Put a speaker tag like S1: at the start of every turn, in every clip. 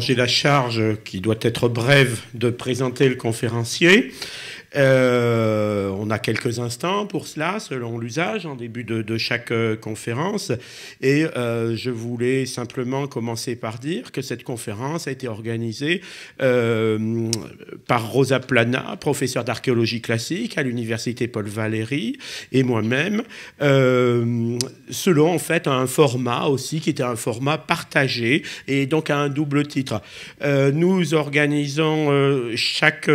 S1: j'ai la charge, qui doit être brève, de présenter le conférencier. Euh, on a quelques instants pour cela, selon l'usage, en début de, chaque euh, conférence. Et euh, je voulais simplement commencer par dire que cette conférence a été organisée par Rosa Plana, professeure d'archéologie classique à l'université Paul Valéry, et moi-même, selon en fait un format aussi qui était un format partagé et donc à un double titre. nous organisons chaque,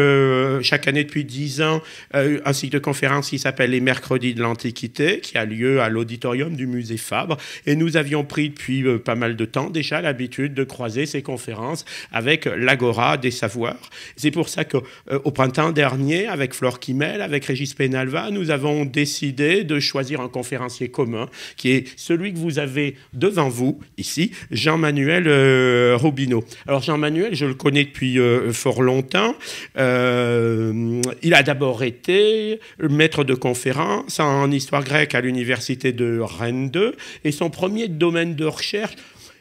S1: chaque année depuis 10 ans euh, un cycle de conférences qui s'appelle Les Mercredis de l'Antiquité, qui a lieu à l'auditorium du musée Fabre. Et nous avions pris depuis euh, pas mal de temps déjà l'habitude de croiser ces conférences avec l'Agora des savoirs. C'est pour ça qu'au euh, au printemps dernier, avec Flore Kimmel, avec Régis Penalva, nous avons décidé de choisir un conférencier commun, qui est celui que vous avez devant vous, ici, Jean-Manuel Robineau. Alors Jean-Manuel, je le connais depuis fort longtemps. il il a d'abord été maître de conférence en histoire grecque à l'université de Rennes 2 et son premier domaine de recherche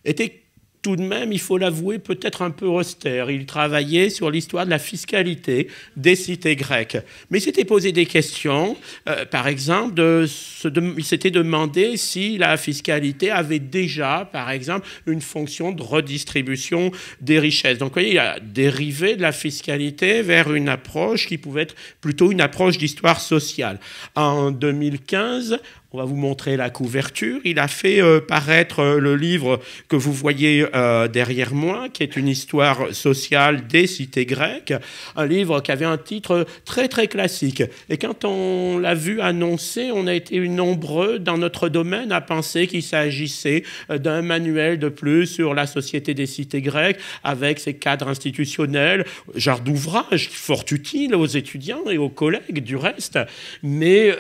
S1: était tout de même, il faut l'avouer, peut-être un peu austère. Il travaillait sur l'histoire de la fiscalité des cités grecques. Mais il s'était posé des questions. Euh, par exemple, il s'était demandé si la fiscalité avait déjà, par exemple, une fonction de redistribution des richesses. Donc, vous voyez, il a dérivé de la fiscalité vers une approche qui pouvait être plutôt une approche d'histoire sociale. En 2015, on va vous montrer la couverture. Il a fait euh, paraître euh, le livre que vous voyez euh, derrière moi, qui est une histoire sociale des cités grecques, un livre qui avait un titre très très classique. Et quand on l'a vu annoncé, on a été nombreux dans notre domaine à penser qu'il s'agissait d'un manuel de plus sur la société des cités grecques, avec ses cadres institutionnels, genre d'ouvrage fort utile aux étudiants et aux collègues du reste, mais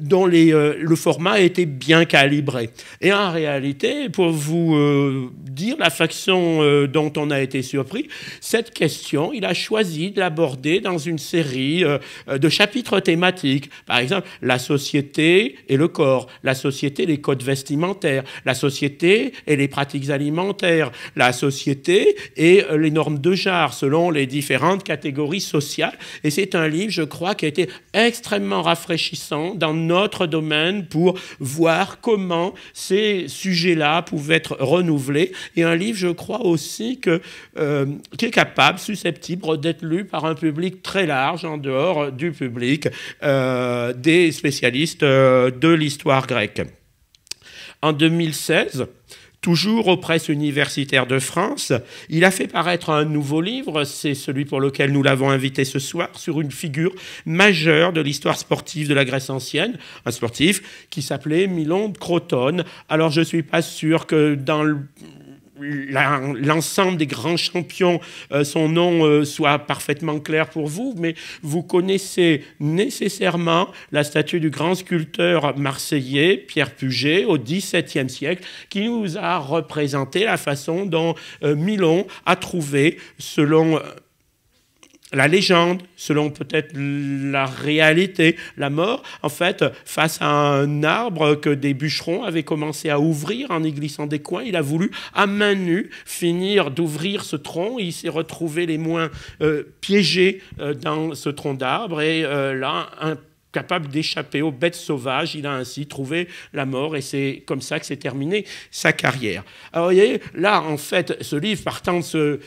S1: dont les le format a été bien calibré. Et en réalité, pour vous euh, dire la façon euh, dont on a été surpris, cette question, il a choisi de l'aborder dans une série euh, de chapitres thématiques. Par exemple, la société et le corps, la société et les codes vestimentaires, la société et les pratiques alimentaires, la société et les normes de genre selon les différentes catégories sociales. Et c'est un livre, je crois, qui a été extrêmement rafraîchissant dans notre domaine pour voir comment ces sujets-là pouvaient être renouvelés. Et un livre, je crois aussi, que, euh, qui est capable, susceptible d'être lu par un public très large, en dehors du public euh, des spécialistes euh, de l'histoire grecque. En 2016, toujours aux presses universitaires de France. Il a fait paraître un nouveau livre, c'est celui pour lequel nous l'avons invité ce soir, sur une figure majeure de l'histoire sportive de la Grèce ancienne, un sportif qui s'appelait Milon Croton. Alors je ne suis pas sûr que dans le l'ensemble des grands champions, euh, son nom euh, soit parfaitement clair pour vous, mais vous connaissez nécessairement la statue du grand sculpteur marseillais Pierre Puget au XVIIe siècle, qui nous a représenté la façon dont euh, Milon a trouvé, selon la légende, selon peut-être la réalité, la mort, en fait, face à un arbre que des bûcherons avaient commencé à ouvrir en y glissant des coins, il a voulu, à main nue, finir d'ouvrir ce tronc. Il s'est retrouvé les moins euh, piégé euh, dans ce tronc d'arbre et euh, là, incapable d'échapper aux bêtes sauvages. Il a ainsi trouvé la mort et c'est comme ça que s'est terminée sa carrière. Alors, vous voyez, là, en fait, ce livre, partant de ce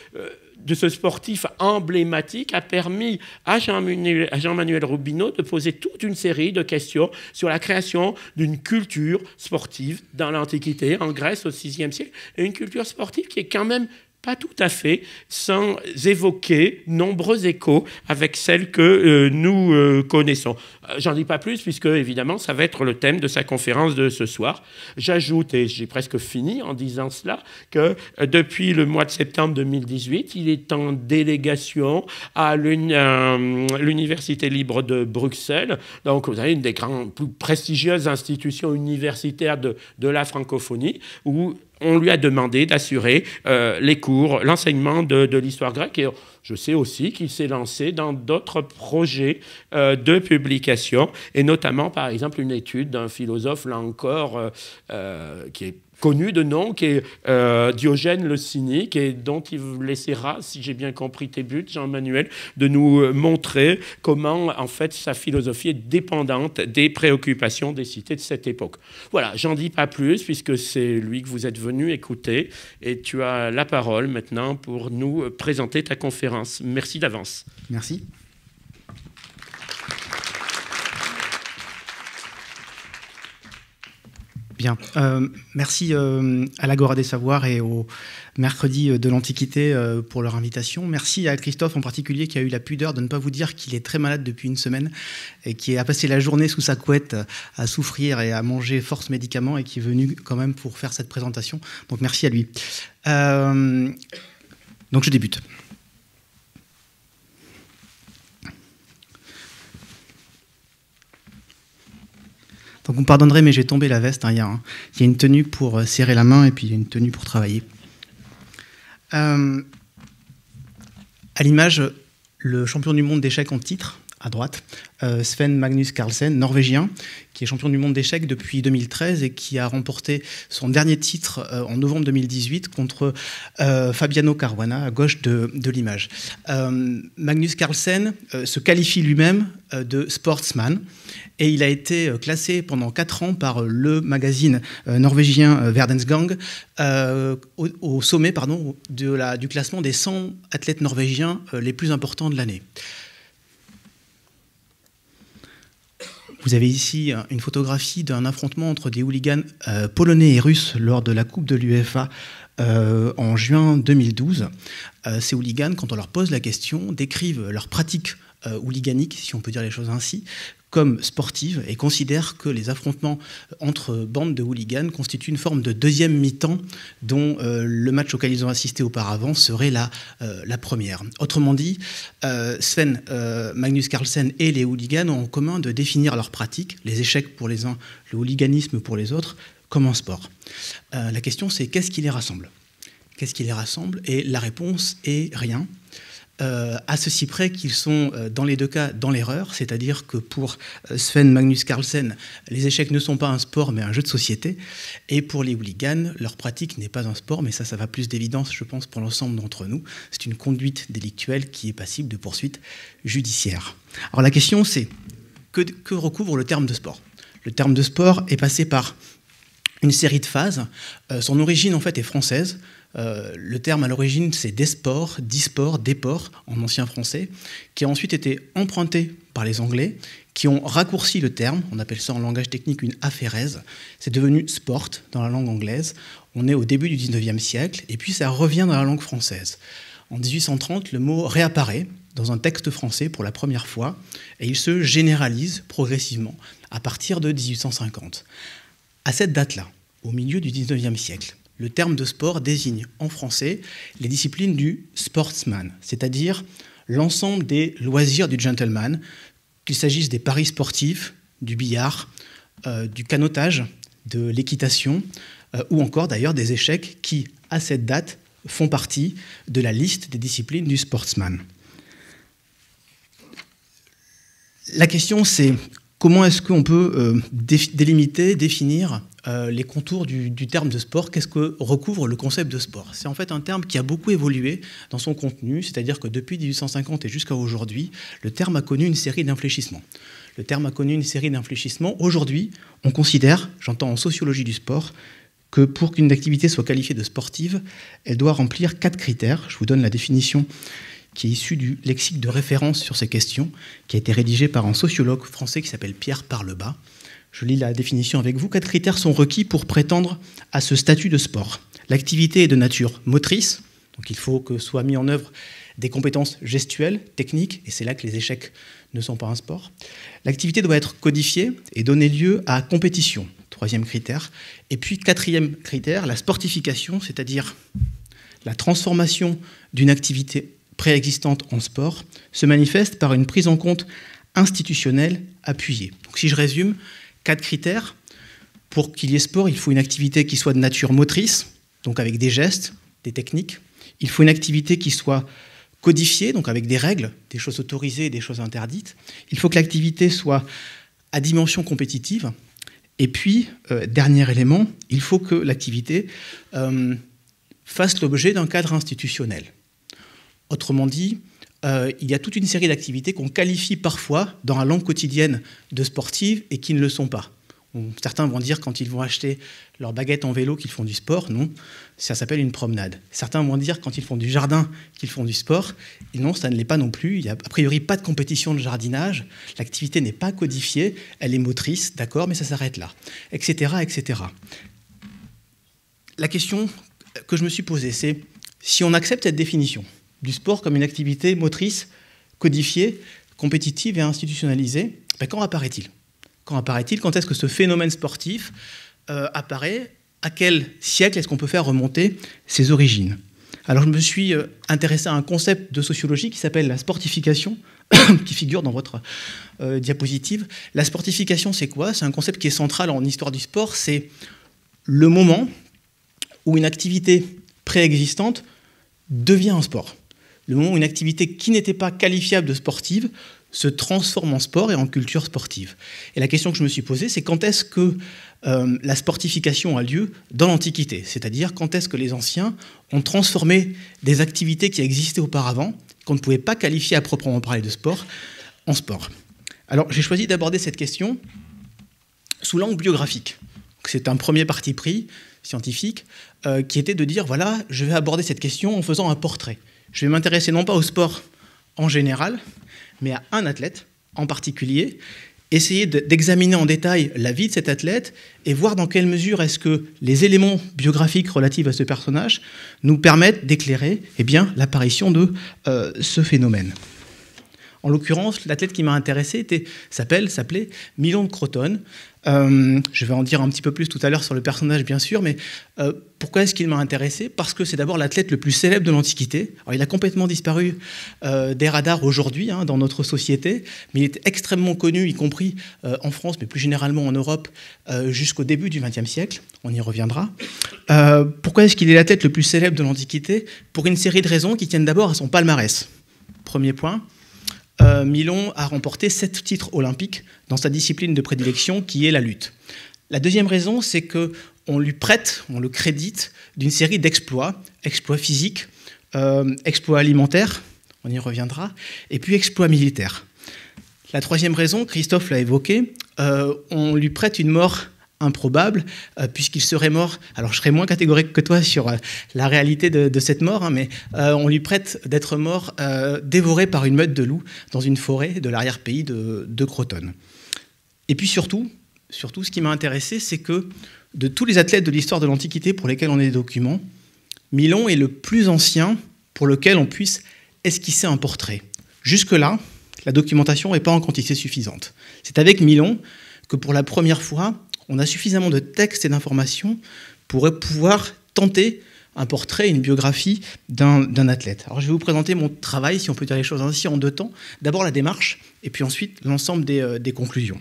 S1: de ce sportif emblématique a permis à Jean-Manuel Jean de poser toute une série de questions sur la création d'une culture sportive dans l'Antiquité, en Grèce au VIe siècle, et une culture sportive qui est quand même pas tout à fait, sans évoquer nombreux échos avec celles que euh, nous euh, connaissons. Euh, j'en dis pas plus, puisque évidemment, ça va être le thème de sa conférence de ce soir. J'ajoute, et j'ai presque fini en disant cela, que depuis le mois de septembre 2018, il est en délégation à l'Université libre de Bruxelles. Donc, vous avez une des plus prestigieuses institutions universitaires de, de la francophonie, où on lui a demandé d'assurer euh, les cours, l'enseignement de, l'histoire grecque. Et je sais aussi qu'il s'est lancé dans d'autres projets euh, de publication, et notamment, par exemple, une étude d'un philosophe, là encore, euh, qui est connu de nom, qui est euh, Diogène le Cynique, et dont il laissera, si j'ai bien compris tes buts, Jean-Manuel, de nous euh, montrer comment, en fait, sa philosophie est dépendante des préoccupations des cités de cette époque. Voilà, j'en dis pas plus, puisque c'est lui que vous êtes venu écouter, et tu as la parole maintenant pour nous euh, présenter ta conférence. Merci d'avance.
S2: Merci. Bien. Euh, merci euh, à l'Agora des Savoirs et au Mercredi euh, de l'Antiquité pour leur invitation. Merci à Christophe en particulier qui a eu la pudeur de ne pas vous dire qu'il est très malade depuis une semaine et qui a passé la journée sous sa couette à souffrir et à manger force médicaments et qui est venu quand même pour faire cette présentation. Donc merci à lui. donc je débute. Donc vous mais j'ai tombé la veste. Hein, il y, a une tenue pour euh, serrer la main et puis il y a une tenue pour travailler. Euh, à l'image, le champion du monde d'échecs en titre, à droite, euh, Sven Magnus Carlsen, norvégien, qui est champion du monde d'échecs depuis 2013 et qui a remporté son dernier titre euh, en novembre 2018 contre euh, Fabiano Caruana, à gauche de, l'image. Magnus Carlsen se qualifie lui-même de sportsman et il a été classé pendant 4 ans par le magazine norvégien Verdensgang au, au, sommet pardon, du classement des 100 athlètes norvégiens les plus importants de l'année. Vous avez ici une photographie d'un affrontement entre des hooligans euh, polonais et russes lors de la Coupe de l'UEFA euh, en juin 2012. Euh, ces hooligans, quand on leur pose la question, décrivent leurs pratique hooliganique, si on peut dire les choses ainsi, comme sportive et considère que les affrontements euh, entre bandes de hooligans constituent une forme de deuxième mi-temps dont euh, le match auquel ils ont assisté auparavant serait la, euh, première. Autrement dit, Sven Magnus Carlsen et les hooligans ont en commun de définir leurs pratiques, les échecs pour les uns, le hooliganisme pour les autres, comme un sport. la question c'est qu'est-ce qui les rassemble Qu'est-ce qui les rassemble Et la réponse est rien. Euh, à ceci près qu'ils sont euh, dans les deux cas dans l'erreur, c'est-à-dire que pour euh, Sven Magnus Carlsen, les échecs ne sont pas un sport mais un jeu de société, et pour les hooligans, leur pratique n'est pas un sport, mais ça, ça va plus d'évidence, je pense, pour l'ensemble d'entre nous. C'est une conduite délictuelle qui est passible de poursuites judiciaires. Alors la question, c'est que, recouvre le terme de sport Le terme de sport est passé par une série de phases. son origine, en fait, est française. Euh, le terme à l'origine, c'est desport, disport, déport en ancien français, qui a ensuite été emprunté par les Anglais, qui ont raccourci le terme, on appelle ça en langage technique une aphérèse, c'est devenu sport dans la langue anglaise, on est au début du 19e siècle, et puis ça revient dans la langue française. En 1830, le mot réapparaît dans un texte français pour la première fois, et il se généralise progressivement à partir de 1850. À cette date-là, au milieu du 19e siècle, le terme de sport désigne en français les disciplines du sportsman, c'est-à-dire l'ensemble des loisirs du gentleman, qu'il s'agisse des paris sportifs, du billard, euh, du canotage, de l'équitation, euh, ou encore d'ailleurs des échecs qui, à cette date, font partie de la liste des disciplines du sportsman. La question c'est comment est-ce qu'on peut euh, délimiter, définir euh, les contours du, du, terme de sport, qu'est-ce que recouvre le concept de sport C'est en fait un terme qui a beaucoup évolué dans son contenu, c'est-à-dire que depuis 1850 et jusqu'à aujourd'hui, le terme a connu une série d'infléchissements. Le terme a connu une série d'infléchissements. Aujourd'hui, on considère, j'entends en sociologie du sport, que pour qu'une activité soit qualifiée de sportive, elle doit remplir quatre critères. Je vous donne la définition qui est issu du lexique de référence sur ces questions, qui a été rédigé par un sociologue français qui s'appelle Pierre Parlebas. Je lis la définition avec vous. Quatre critères sont requis pour prétendre à ce statut de sport. L'activité est de nature motrice, donc il faut que soient mis en œuvre des compétences gestuelles, techniques, et c'est là que les échecs ne sont pas un sport. L'activité doit être codifiée et donner lieu à compétition, troisième critère. Et puis quatrième critère, la sportification, c'est-à-dire la transformation d'une activité préexistantes en sport se manifeste par une prise en compte institutionnelle appuyée. Donc, si je résume, quatre critères. Pour qu'il y ait sport, il faut une activité qui soit de nature motrice, donc avec des gestes, des techniques. Il faut une activité qui soit codifiée, donc avec des règles, des choses autorisées des choses interdites. Il faut que l'activité soit à dimension compétitive. Et puis, euh, dernier élément, il faut que l'activité euh, fasse l'objet d'un cadre institutionnel. Autrement dit, euh, il y a toute une série d'activités qu'on qualifie parfois dans la langue quotidienne de sportives et qui ne le sont pas. Certains vont dire quand ils vont acheter leur baguette en vélo qu'ils font du sport, non, ça s'appelle une promenade. Certains vont dire quand ils font du jardin qu'ils font du sport, non, ça ne l'est pas non plus. Il n'y a a priori pas de compétition de jardinage, l'activité n'est pas codifiée, elle est motrice, d'accord, mais ça s'arrête là, etc., etc. La question que je me suis posée, c'est si on accepte cette définition, du sport comme une activité motrice, codifiée, compétitive et institutionnalisée, ben, quand apparaît-il Quand apparaît-il Quand est-ce que ce phénomène sportif euh, apparaît À quel siècle est-ce qu'on peut faire remonter ses origines alors je me suis euh, intéressé à un concept de sociologie qui s'appelle la sportification, qui figure dans votre euh, diapositive. La sportification, c'est quoi C'est un concept qui est central en histoire du sport. C'est le moment où une activité préexistante devient un sport le moment où une activité qui n'était pas qualifiable de sportive se transforme en sport et en culture sportive. Et la question que je me suis posée, c'est quand est-ce que euh, la sportification a lieu dans l'Antiquité C'est-à-dire quand est-ce que les anciens ont transformé des activités qui existaient auparavant, qu'on ne pouvait pas qualifier à proprement parler de sport, en sport Alors j'ai choisi d'aborder cette question sous l'angle biographique. C'est un premier parti pris scientifique euh, qui était de dire, voilà, je vais aborder cette question en faisant un portrait je vais m'intéresser non pas au sport en général, mais à un athlète en particulier, essayer d'examiner en détail la vie de cet athlète et voir dans quelle mesure est-ce que les éléments biographiques relatifs à ce personnage nous permettent d'éclairer eh l'apparition de euh, ce phénomène. En l'occurrence, l'athlète qui m'a intéressé s'appelle, s'appelait Milon de Croton. Euh, je vais en dire un petit peu plus tout à l'heure sur le personnage, bien sûr, mais euh, pourquoi est-ce qu'il m'a intéressé Parce que c'est d'abord l'athlète le plus célèbre de l'Antiquité. il a complètement disparu euh, des radars aujourd'hui, hein, dans notre société, mais il est extrêmement connu, y compris en France, mais plus généralement en Europe, jusqu'au début du XXe siècle. On y reviendra. pourquoi est-ce qu'il est l'athlète le plus célèbre de l'Antiquité Pour une série de raisons qui tiennent d'abord à son palmarès. Premier point. Euh, Milon a remporté sept titres olympiques dans sa discipline de prédilection qui est la lutte. La deuxième raison, c'est que on lui prête, on le crédite d'une série d'exploits, exploits physiques, euh, exploits alimentaires, on y reviendra, et puis exploits militaires. La troisième raison, Christophe l'a évoqué, euh, on lui prête une mort improbable, euh, puisqu'il serait mort. Alors je serais moins catégorique que toi sur euh, la réalité de, cette mort, hein, mais euh, on lui prête d'être mort dévoré par une meute de loups dans une forêt de l'arrière-pays de, Croton. Et puis surtout, surtout ce qui m'a intéressé, c'est que de tous les athlètes de l'histoire de l'Antiquité pour lesquels on a des documents, Milon est le plus ancien pour lequel on puisse esquisser un portrait. Jusque-là, la documentation n'est pas en quantité suffisante. C'est avec Milon que pour la première fois, on a suffisamment de textes et d'informations pour pouvoir tenter un portrait, une biographie d'un athlète. Alors je vais vous présenter mon travail, si on peut dire les choses ainsi, en deux temps. D'abord la démarche, et puis ensuite l'ensemble des, euh, conclusions.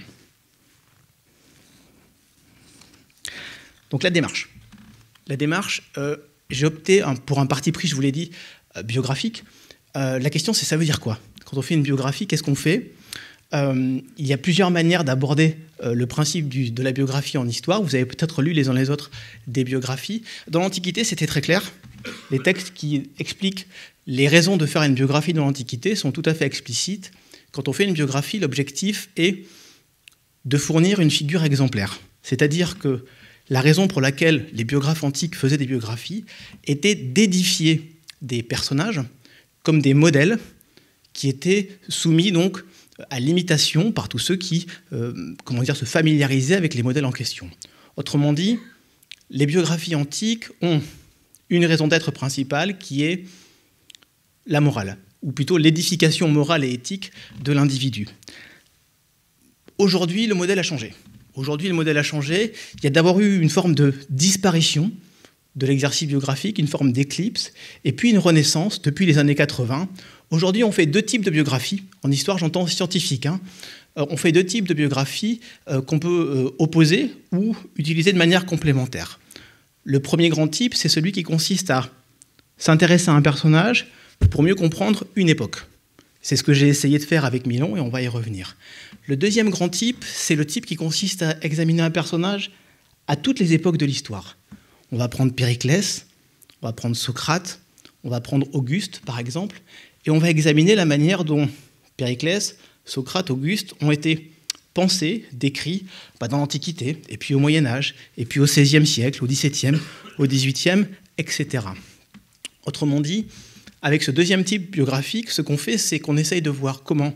S2: Donc la démarche. La démarche, euh, j'ai opté pour un parti pris, je vous l'ai dit, euh, biographique. la question, c'est ça veut dire quoi Quand on fait une biographie, qu'est-ce qu'on fait euh, il y a plusieurs manières d'aborder euh, le principe de la biographie en histoire. Vous avez peut-être lu les uns les autres des biographies. Dans l'Antiquité, c'était très clair. Les textes qui expliquent les raisons de faire une biographie dans l'Antiquité sont tout à fait explicites. Quand on fait une biographie, l'objectif est de fournir une figure exemplaire. C'est-à-dire que la raison pour laquelle les biographes antiques faisaient des biographies était d'édifier des personnages comme des modèles qui étaient soumis donc à l'imitation par tous ceux qui euh, comment dire, se familiarisaient avec les modèles en question. Autrement dit, les biographies antiques ont une raison d'être principale qui est la morale, ou plutôt l'édification morale et éthique de l'individu. Aujourd'hui, le modèle a changé. Aujourd'hui, le modèle a changé. Il y a d'abord eu une forme de disparition de l'exercice biographique, une forme d'éclipse, et puis une renaissance depuis les années 80 Aujourd'hui, on fait deux types de biographies. En histoire, j'entends scientifique. Hein. Euh, on fait deux types de biographies euh, qu'on peut euh, opposer ou utiliser de manière complémentaire. Le premier grand type, c'est celui qui consiste à s'intéresser à un personnage pour mieux comprendre une époque. C'est ce que j'ai essayé de faire avec Milon et on va y revenir. Le deuxième grand type, c'est le type qui consiste à examiner un personnage à toutes les époques de l'histoire. On va prendre Périclès, on va prendre Socrate, on va prendre Auguste, par exemple, et on va examiner la manière dont Périclès, Socrate, Auguste ont été pensés, décrits bah, dans l'Antiquité, et puis au Moyen Âge, et puis au XVIe siècle, au XVIIe, au XVIIIe, etc. Autrement dit, avec ce deuxième type biographique, ce qu'on fait, c'est qu'on essaye de voir comment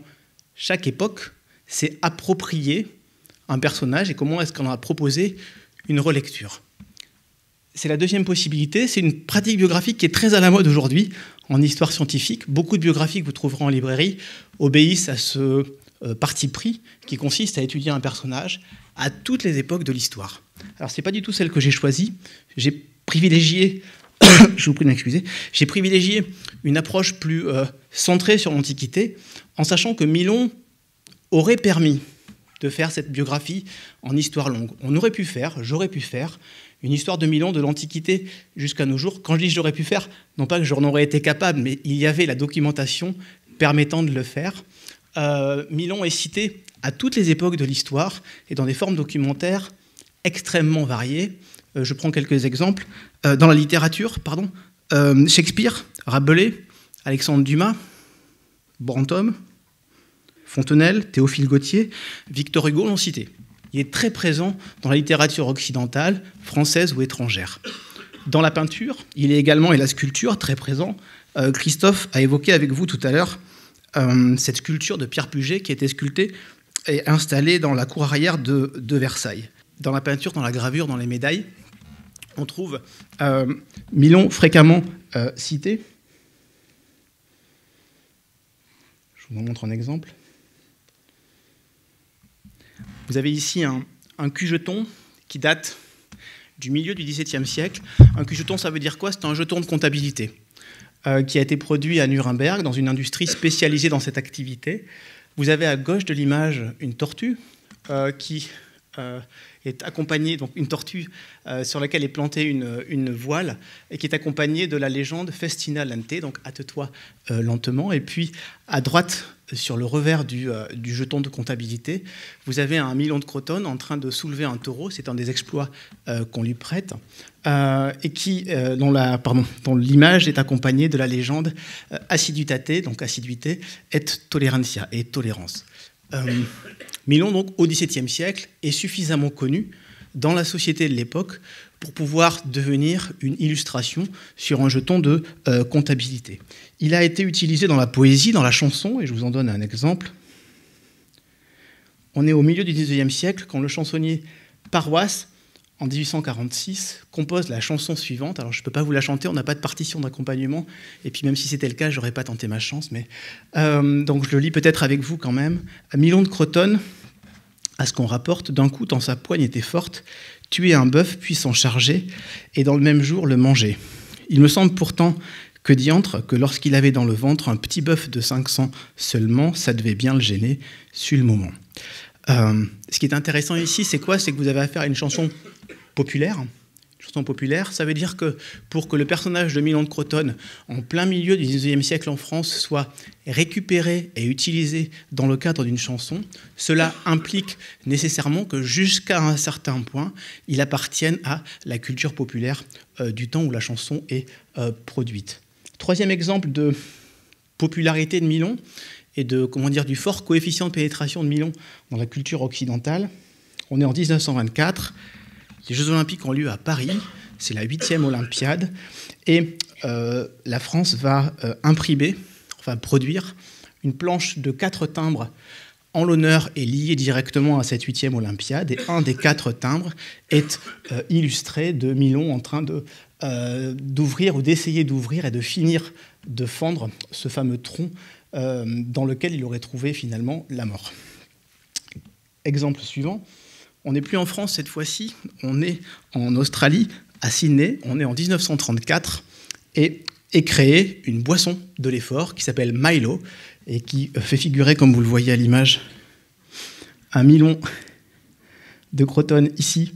S2: chaque époque s'est appropriée un personnage et comment est-ce qu'on a proposé une relecture. C'est la deuxième possibilité, c'est une pratique biographique qui est très à la mode aujourd'hui en histoire scientifique, beaucoup de biographies que vous trouverez en librairie obéissent à ce euh, parti pris qui consiste à étudier un personnage à toutes les époques de l'histoire. Alors c'est pas du tout celle que j'ai choisie, j'ai privilégié je vous prie j'ai privilégié une approche plus euh, centrée sur l'Antiquité, en sachant que Milon aurait permis de faire cette biographie en histoire longue. On aurait pu faire, j'aurais pu faire, une histoire de Milan de l'Antiquité jusqu'à nos jours. Quand je dis j'aurais pu faire, non pas que j'en aurais été capable, mais il y avait la documentation permettant de le faire. Euh, Milan est cité à toutes les époques de l'histoire et dans des formes documentaires extrêmement variées. Euh, je prends quelques exemples. Euh, dans la littérature, pardon, Shakespeare, Rabelais, Alexandre Dumas, Brantôme, Fontenelle, Théophile Gautier, Victor Hugo l'ont cité. Il est très présent dans la littérature occidentale, française ou étrangère. Dans la peinture, il est également, et la sculpture, très présent. Euh, Christophe a évoqué avec vous tout à l'heure euh, cette sculpture de Pierre Puget qui a été sculptée et installée dans la cour arrière de, Versailles. Dans la peinture, dans la gravure, dans les médailles, on trouve euh, Milon fréquemment cité. Je vous en montre un exemple. Vous avez ici un, cujeton qui date du milieu du XVIIe siècle. Un cujeton, ça veut dire quoi C'est un jeton de comptabilité euh, qui a été produit à Nuremberg dans une industrie spécialisée dans cette activité. Vous avez à gauche de l'image une tortue euh, qui euh, est accompagnée, donc une tortue euh, sur laquelle est plantée une, une, voile, et qui est accompagnée de la légende Festina lente, donc hâte-toi euh, lentement. Et puis à droite, sur le revers du, du, jeton de comptabilité, vous avez un Milon de Crotone en train de soulever un taureau, c'est un des exploits qu'on lui prête, et qui, dont, la, pardon, l'image est accompagnée de la légende assiduitate, donc assiduité, et tolerantia, et tolérance. Milon, donc, au XVIIe siècle, est suffisamment connu dans la société de l'époque pour pouvoir devenir une illustration sur un jeton de euh, comptabilité. Il a été utilisé dans la poésie, dans la chanson, et je vous en donne un exemple. On est au milieu du XIXe siècle quand le chansonnier Paroisse en 1846, compose la chanson suivante. Alors, je ne peux pas vous la chanter, on n'a pas de partition d'accompagnement. Et puis, même si c'était le cas, je n'aurais pas tenté ma chance. Mais euh, donc, je le lis peut-être avec vous quand même. À Milon de Crotone, à ce qu'on rapporte, d'un coup, tant sa poigne était forte, tuer un bœuf puis s'en charger, et dans le même jour le manger. Il me semble pourtant que diantre que lorsqu'il avait dans le ventre un petit bœuf de 500 seulement, ça devait bien le gêner sur le moment. Euh, ce qui est intéressant ici, c'est quoi C'est que vous avez affaire à une chanson populaire, chanson populaire, ça veut dire que pour que le personnage de Milan de Crotonne, en plein milieu du XIXe siècle en France, soit récupéré et utilisé dans le cadre d'une chanson, cela implique nécessairement que jusqu'à un certain point, il appartienne à la culture populaire euh, du temps où la chanson est euh, produite. Troisième exemple de popularité de Milan et de comment dire du fort coefficient de pénétration de Milan dans la culture occidentale. On est en 1924, les Jeux olympiques ont lieu à Paris, c'est la huitième Olympiade, et euh, la France va euh, imprimer, va produire une planche de quatre timbres en l'honneur et liée directement à cette huitième Olympiade, et un des quatre timbres est euh, illustré de Milon en train de d'ouvrir ou d'essayer d'ouvrir et de finir de fendre ce fameux tronc dans lequel il aurait trouvé finalement la mort. Exemple suivant, on n'est plus en France cette fois-ci, on est en Australie, à Sydney, on est en 1934, et est créée une boisson de l'effort qui s'appelle Milo, et qui euh, fait figurer, comme vous le voyez à l'image, un milon de crotone ici,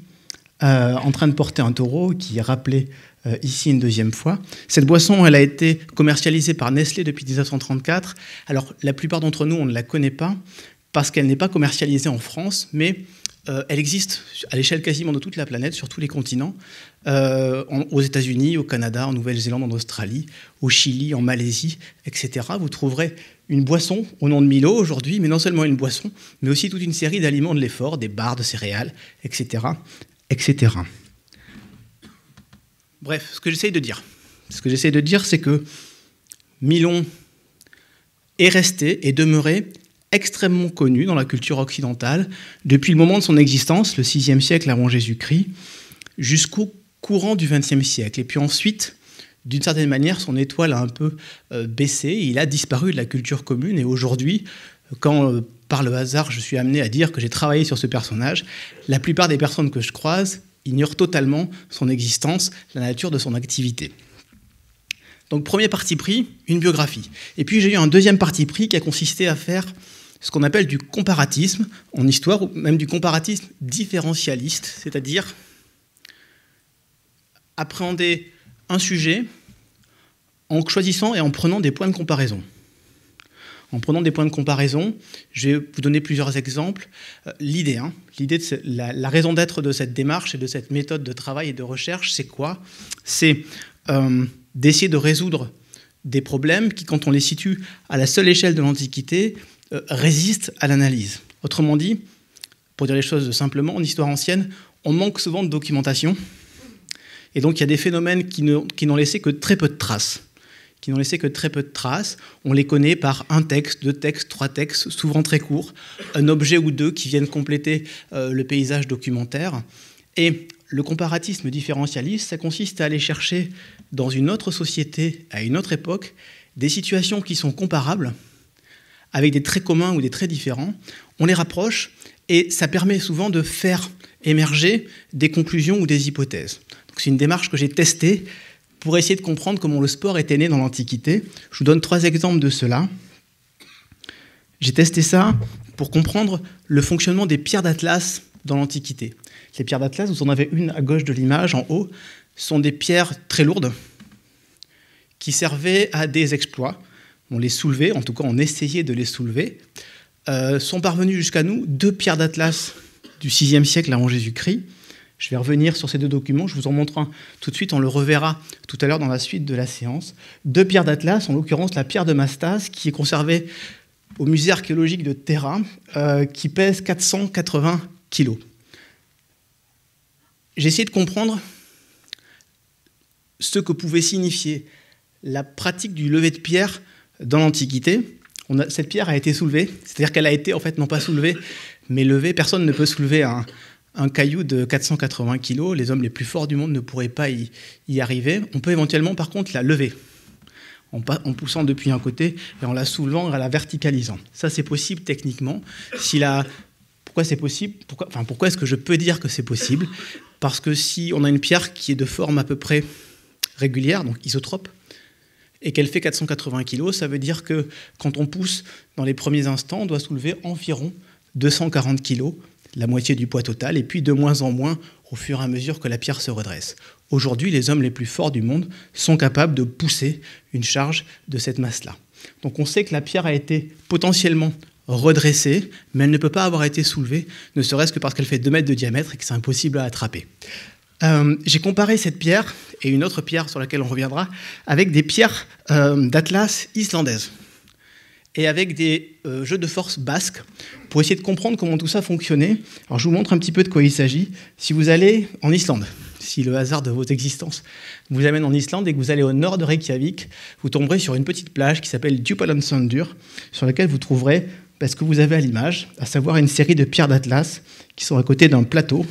S2: euh, en train de porter un taureau, qui est rappelé euh, ici une deuxième fois. Cette boisson, elle a été commercialisée par Nestlé depuis 1934. Alors, la plupart d'entre nous, on ne la connaît pas, parce qu'elle n'est pas commercialisée en France, mais euh, elle existe à l'échelle quasiment de toute la planète, sur tous les continents, euh, aux États-Unis, au Canada, en Nouvelle-Zélande, en Australie, au Chili, en Malaisie, etc. Vous trouverez une boisson au nom de Milo aujourd'hui, mais non seulement une boisson, mais aussi toute une série d'aliments de l'effort, des barres de céréales, etc. etc. Bref, ce que j'essaye de dire, ce que j'essaye de dire, c'est que Milon est resté et demeuré extrêmement connu dans la culture occidentale depuis le moment de son existence, le VIe siècle avant Jésus-Christ, jusqu'au courant du 20e siècle. Et puis ensuite, d'une certaine manière, son étoile a un peu euh, baissé, il a disparu de la culture commune, et aujourd'hui, quand euh, par le hasard je suis amené à dire que j'ai travaillé sur ce personnage, la plupart des personnes que je croise ignorent totalement son existence, la nature de son activité. Donc premier parti pris, une biographie. Et puis j'ai eu un deuxième parti pris qui a consisté à faire ce qu'on appelle du comparatisme en histoire, ou même du comparatisme différentialiste, c'est-à-dire appréhender un sujet en choisissant et en prenant des points de comparaison. En prenant des points de comparaison, je vais vous donner plusieurs exemples. Euh, l'idée, hein, l'idée la, raison d'être de cette démarche et de cette méthode de travail et de recherche, c'est quoi C'est euh, d'essayer de résoudre des problèmes qui, quand on les situe à la seule échelle de l'Antiquité, euh, résistent à l'analyse. Autrement dit, pour dire les choses simplement, en histoire ancienne, on manque souvent de documentation. Et donc, il y a des phénomènes qui n'ont laissé que très peu de traces. Qui n'ont laissé que très peu de traces. On les connaît par un texte, deux textes, trois textes, souvent très courts, un objet ou deux qui viennent compléter euh, le paysage documentaire. Et le comparatisme différentialiste, ça consiste à aller chercher dans une autre société, à une autre époque, des situations qui sont comparables, avec des traits communs ou des traits différents, on les rapproche et ça permet souvent de faire émerger des conclusions ou des hypothèses. C'est une démarche que j'ai testée pour essayer de comprendre comment le sport était né dans l'Antiquité. Je vous donne trois exemples de cela. J'ai testé ça pour comprendre le fonctionnement des pierres d'Atlas dans l'Antiquité. Les pierres d'Atlas, vous en avez une à gauche de l'image, en haut, sont des pierres très lourdes qui servaient à des exploits, on les soulevait, en tout cas on essayait de les soulever, euh, sont parvenus jusqu'à nous deux pierres d'Atlas du VIe siècle avant Jésus-Christ. Je vais revenir sur ces deux documents, je vous en montre un tout de suite, on le reverra tout à l'heure dans la suite de la séance. Deux pierres d'Atlas, en l'occurrence la pierre de Mastas, qui est conservée au musée archéologique de Terra, euh, qui pèse 480 kilos. J'ai essayé de comprendre ce que pouvait signifier la pratique du lever de pierre dans l'Antiquité, cette pierre a été soulevée, c'est-à-dire qu'elle a été en fait non pas soulevée, mais levée. Personne ne peut soulever un, caillou de 480 kg, les hommes les plus forts du monde ne pourraient pas y, y arriver. On peut éventuellement par contre la lever en, poussant depuis un côté et en la soulevant, en la verticalisant. Ça, c'est possible techniquement. Si Pourquoi c'est possible pourquoi, enfin, pourquoi est-ce que je peux dire que c'est possible Parce que si on a une pierre qui est de forme à peu près régulière, donc isotrope, et qu'elle fait 480 kg, ça veut dire que quand on pousse dans les premiers instants, on doit soulever environ 240 kg, la moitié du poids total, et puis de moins en moins au fur et à mesure que la pierre se redresse. Aujourd'hui, les hommes les plus forts du monde sont capables de pousser une charge de cette masse-là. Donc on sait que la pierre a été potentiellement redressée, mais elle ne peut pas avoir été soulevée, ne serait-ce que parce qu'elle fait 2 mètres de diamètre et que c'est impossible à attraper. Euh, j'ai comparé cette pierre et une autre pierre sur laquelle on reviendra avec des pierres euh, d'Atlas islandaises et avec des euh, jeux de force basques pour essayer de comprendre comment tout ça fonctionnait. Alors je vous montre un petit peu de quoi il s'agit. Si vous allez en Islande, si le hasard de vos existences vous amène en Islande et que vous allez au nord de Reykjavik, vous tomberez sur une petite plage qui s'appelle Djupalansandur, sur laquelle vous trouverez ce que vous avez à l'image, à savoir une série de pierres d'Atlas qui sont à côté d'un plateau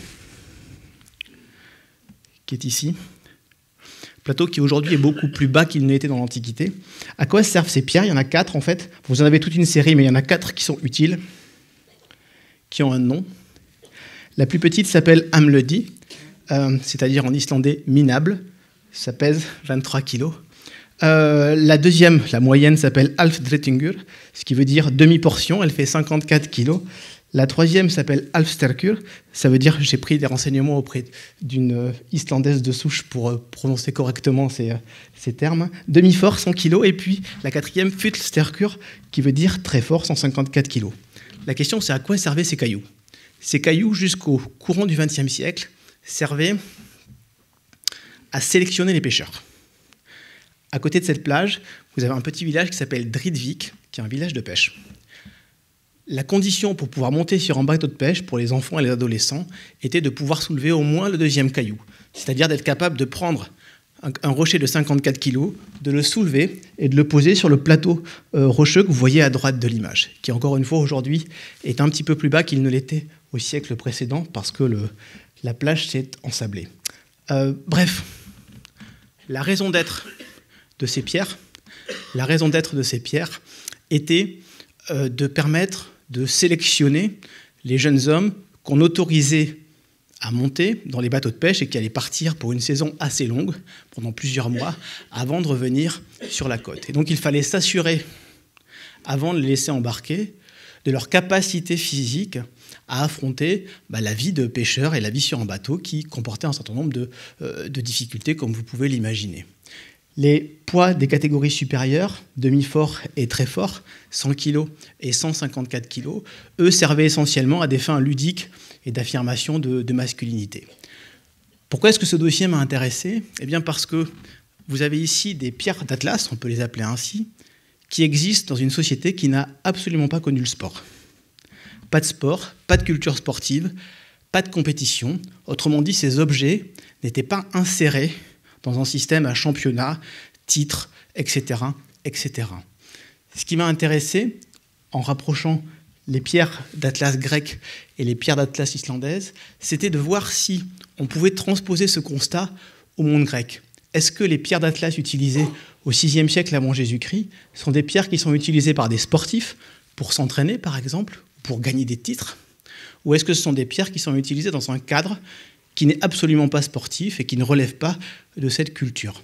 S2: qui est ici. Plateau qui aujourd'hui est beaucoup plus bas qu'il ne l'était dans l'Antiquité. À quoi servent ces pierres Il y en a quatre en fait. Vous en avez toute une série, mais il y en a quatre qui sont utiles, qui ont un nom. La plus petite s'appelle Amledi, euh, c'est-à-dire en islandais minable. Ça pèse 23 kilos. Euh, la deuxième, la moyenne, s'appelle Alfdrettingur, ce qui veut dire demi-portion. Elle fait 54 kilos. La troisième s'appelle Alfsterkur, ça veut dire j'ai pris des renseignements auprès d'une euh, Islandaise de souche pour euh, prononcer correctement ces, euh, termes. Demi-fort, 100 kg, et puis la quatrième, Futlsterkur, qui veut dire très fort, 154 kg. La question c'est à quoi servaient ces cailloux Ces cailloux, jusqu'au courant du XXe siècle, servaient à sélectionner les pêcheurs. À côté de cette plage, vous avez un petit village qui s'appelle Dridvik, qui est un village de pêche. La condition pour pouvoir monter sur un bateau de pêche pour les enfants et les adolescents était de pouvoir soulever au moins le deuxième caillou, c'est-à-dire d'être capable de prendre un, rocher de 54 kg, de le soulever et de le poser sur le plateau euh, rocheux que vous voyez à droite de l'image, qui encore une fois aujourd'hui est un petit peu plus bas qu'il ne l'était au siècle précédent parce que le, la plage s'est ensablée. Euh, bref, la raison d'être de ces pierres, la raison d'être de ces pierres était euh, de permettre de sélectionner les jeunes hommes qu'on autorisait à monter dans les bateaux de pêche et qui allaient partir pour une saison assez longue, pendant plusieurs mois, avant de revenir sur la côte. Et donc il fallait s'assurer, avant de les laisser embarquer, de leur capacité physique à affronter bah, la vie de pêcheur et la vie sur un bateau qui comportait un certain nombre de euh, difficultés, comme vous pouvez l'imaginer. Les poids des catégories supérieures, demi-fort et très fort, 100 kg et 154 kg, eux servaient essentiellement à des fins ludiques et d'affirmation de, de, masculinité. Pourquoi est-ce que ce dossier m'a intéressé Eh bien parce que vous avez ici des pierres d'atlas, on peut les appeler ainsi, qui existent dans une société qui n'a absolument pas connu le sport. Pas de sport, pas de culture sportive, pas de compétition. Autrement dit, ces objets n'étaient pas insérés dans un système à championnat, titres, etc. etc. Ce qui m'a intéressé, en rapprochant les pierres d'Atlas grec et les pierres d'Atlas islandaises, c'était de voir si on pouvait transposer ce constat au monde grec. Est-ce que les pierres d'Atlas utilisées au VIe siècle avant Jésus-Christ sont des pierres qui sont utilisées par des sportifs pour s'entraîner, par exemple, pour gagner des titres Ou est-ce que ce sont des pierres qui sont utilisées dans un cadre qui n'est absolument pas sportif et qui ne relève pas de cette culture.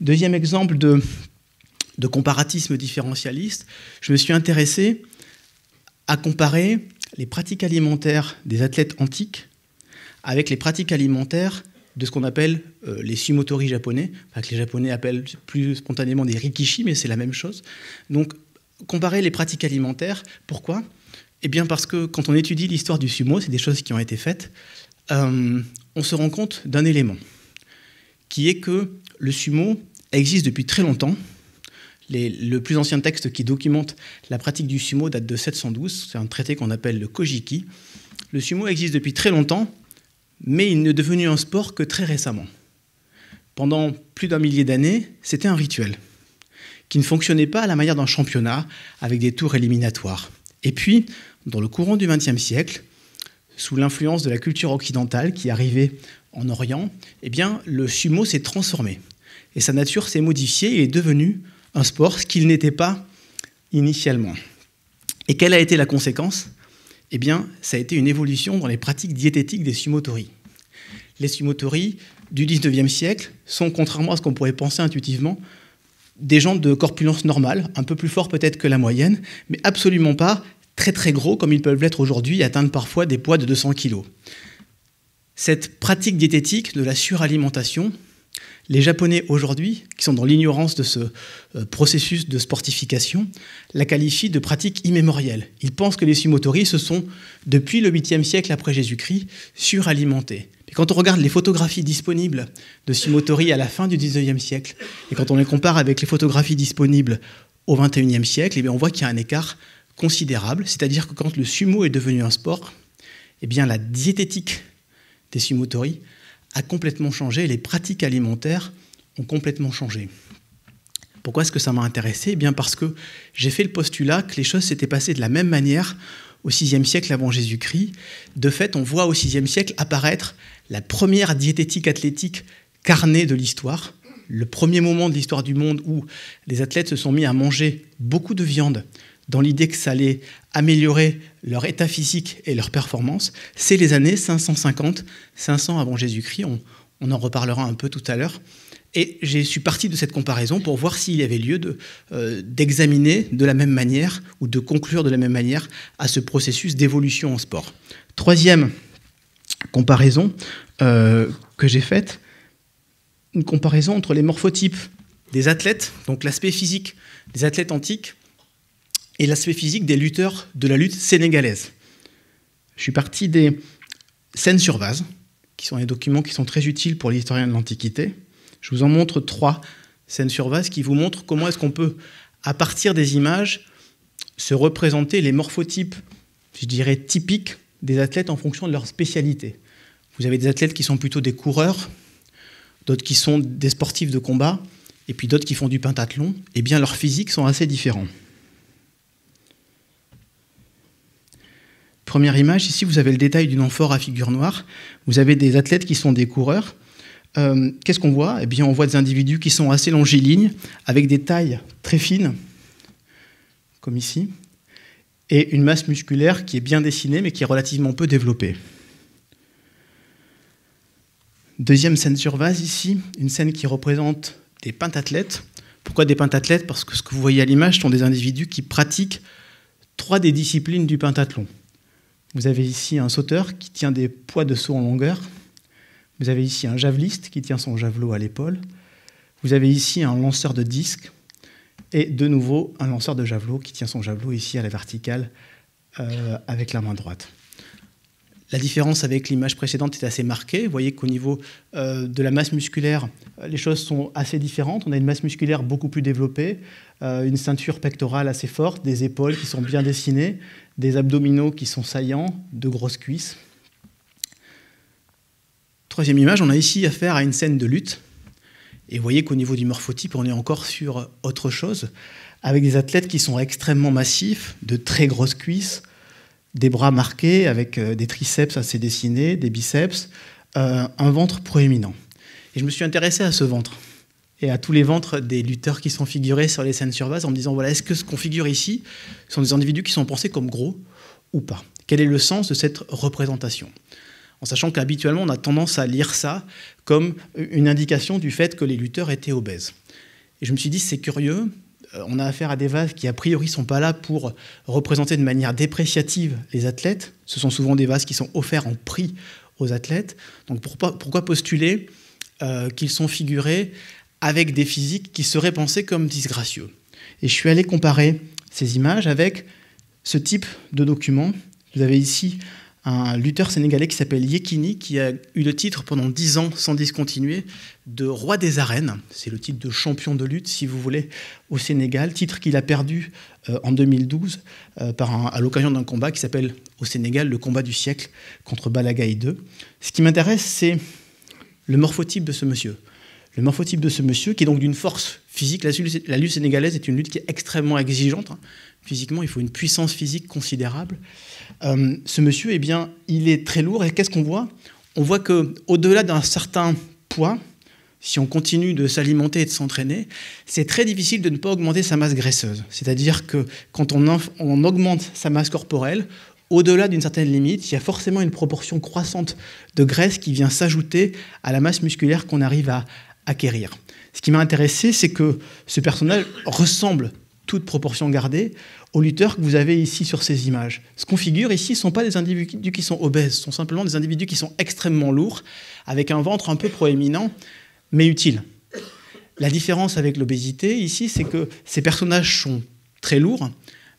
S2: Deuxième exemple de, de comparatisme différentialiste, je me suis intéressé à comparer les pratiques alimentaires des athlètes antiques avec les pratiques alimentaires de ce qu'on appelle euh, les sumotori japonais, que les japonais appellent plus spontanément des rikishi, mais c'est la même chose. Donc, comparer les pratiques alimentaires, pourquoi Eh bien parce que quand on étudie l'histoire du sumo, c'est des choses qui ont été faites, euh, on se rend compte d'un élément, qui est que le sumo existe depuis très longtemps. le plus ancien texte qui documente la pratique du sumo date de 712, c'est un traité qu'on appelle le Kojiki. Le sumo existe depuis très longtemps, mais il n'est devenu un sport que très récemment. Pendant plus d'un millier d'années, c'était un rituel qui ne fonctionnait pas à la manière d'un championnat avec des tours éliminatoires. Et puis, dans le courant du XXe siècle, sous l'influence de la culture occidentale qui arrivait en Orient, eh bien, le sumo s'est transformé. Et sa nature s'est modifiée et est devenu un sport, ce qu'il n'était pas initialement. Et quelle a été la conséquence Eh bien, ça a été une évolution dans les pratiques diététiques des sumotori. Les sumotori du 19e siècle sont, contrairement à ce qu'on pourrait penser intuitivement, des gens de corpulence normale, un peu plus forts peut-être que la moyenne, mais absolument pas très très gros comme ils peuvent l'être aujourd'hui atteindre parfois des poids de 200 kg. Cette pratique diététique de la suralimentation, les Japonais aujourd'hui, qui sont dans l'ignorance de ce euh, processus de sportification, la qualifient de pratique immémorielle. Ils pensent que les sumotori se sont, depuis le 8e siècle après Jésus-Christ, suralimentés. Et quand on regarde les photographies disponibles de sumotori à la fin du 19e siècle, et quand on les compare avec les photographies disponibles au 21e siècle, eh bien on voit qu'il y a un écart considérable, c'est-à-dire que quand le sumo est devenu un sport, eh bien la diététique des sumotori a complètement changé, les pratiques alimentaires ont complètement changé. Pourquoi est-ce que ça m'a intéressé eh bien parce que j'ai fait le postulat que les choses s'étaient passées de la même manière au VIe siècle avant Jésus-Christ. De fait, on voit au VIe siècle apparaître la première diététique athlétique carnée de l'histoire, le premier moment de l'histoire du monde où les athlètes se sont mis à manger beaucoup de viande, dans l'idée que ça allait améliorer leur état physique et leur performance, c'est les années 550, 500 avant Jésus-Christ. On, en reparlera un peu tout à l'heure. Et je suis parti de cette comparaison pour voir s'il y avait lieu euh, d'examiner de, la même manière ou de conclure de la même manière à ce processus d'évolution en sport. Troisième comparaison euh, que j'ai faite, une comparaison entre les morphotypes des athlètes, donc l'aspect physique des athlètes antiques, et l'aspect physique des lutteurs de la lutte sénégalaise. Je suis parti des scènes sur vase, qui sont des documents qui sont très utiles pour l'historien de l'Antiquité. Je vous en montre trois scènes sur vase qui vous montrent comment est-ce qu'on peut, à partir des images, se représenter les morphotypes, je dirais, typiques des athlètes en fonction de leur spécialité. Vous avez des athlètes qui sont plutôt des coureurs, d'autres qui sont des sportifs de combat, et puis d'autres qui font du pentathlon, et bien leurs physiques sont assez différents. Première image, ici vous avez le détail d'une amphore à figure noire. Vous avez des athlètes qui sont des coureurs. Euh, qu'est-ce qu'on voit Eh bien, on voit des individus qui sont assez longilignes, avec des tailles très fines, comme ici, et une masse musculaire qui est bien dessinée, mais qui est relativement peu développée. Deuxième scène sur vase ici, une scène qui représente des pentathlètes. Pourquoi des pentathlètes Parce que ce que vous voyez à l'image sont des individus qui pratiquent trois des disciplines du pentathlon. Vous avez ici un sauteur qui tient des poids de saut en longueur. Vous avez ici un javeliste qui tient son javelot à l'épaule. Vous avez ici un lanceur de disque et de nouveau un lanceur de javelot qui tient son javelot ici à la verticale euh, avec la main droite. La différence avec l'image précédente est assez marquée. Vous voyez qu'au niveau euh, de la masse musculaire, euh, les choses sont assez différentes. On a une masse musculaire beaucoup plus développée, une ceinture pectorale assez forte, des épaules qui sont bien dessinées, des abdominaux qui sont saillants, de grosses cuisses. Troisième image, on a ici affaire à une scène de lutte. Et vous voyez qu'au niveau du morphotype, on est encore sur autre chose, avec des athlètes qui sont extrêmement massifs, de très grosses cuisses, des bras marqués avec euh, des triceps assez dessinés, des biceps, euh, un ventre proéminent. Et je me suis intéressé à ce ventre et à tous les ventres des lutteurs qui sont figurés sur les scènes sur base en me disant voilà, est-ce que ce qu'on figure ici sont des individus qui sont pensés comme gros ou pas Quel est le sens de cette représentation en sachant qu'habituellement on a tendance à lire ça comme une indication du fait que les lutteurs étaient obèses. Et je me suis dit, c'est curieux, euh, on a affaire à des vases qui a priori sont pas là pour représenter de manière dépréciative les athlètes, ce sont souvent des vases qui sont offerts en prix aux athlètes, donc pourquoi, postuler euh, qu'ils sont figurés avec des physiques qui seraient pensés comme disgracieux. Et je suis allé comparer ces images avec ce type de document. Vous avez ici un lutteur sénégalais qui s'appelle Yekini, qui a eu le titre pendant dix ans sans discontinuer de roi des arènes. C'est le titre de champion de lutte, si vous voulez, au Sénégal, titre qu'il a perdu euh, en 2012 euh, à l'occasion d'un combat qui s'appelle au Sénégal le combat du siècle contre Balagaï II. Ce qui m'intéresse, c'est le morphotype de ce monsieur le morphotype de ce monsieur, qui est donc d'une force physique. La, la lutte sénégalaise est une lutte qui est extrêmement exigeante. Hein. Physiquement, il faut une puissance physique considérable. Euh, ce monsieur, eh bien, il est très lourd. Et qu'est-ce qu'on voit On voit que, au-delà d'un certain poids, si on continue de s'alimenter et de s'entraîner, c'est très difficile de ne pas augmenter sa masse graisseuse. C'est-à-dire que quand on, on augmente sa masse corporelle, au-delà d'une certaine limite, il y a forcément une proportion croissante de graisse qui vient s'ajouter à la masse musculaire qu'on arrive à, acquérir. Ce qui m'a intéressé, c'est que ce personnage ressemble, toute proportion gardée, au lutteurs que vous avez ici sur ces images. Ce qu'on figure ici ne sont pas des individus qui sont obèses, ce sont simplement des individus qui sont extrêmement lourds, avec un ventre un peu proéminent, mais utile. La différence avec l'obésité ici, c'est que ces personnages sont très lourds,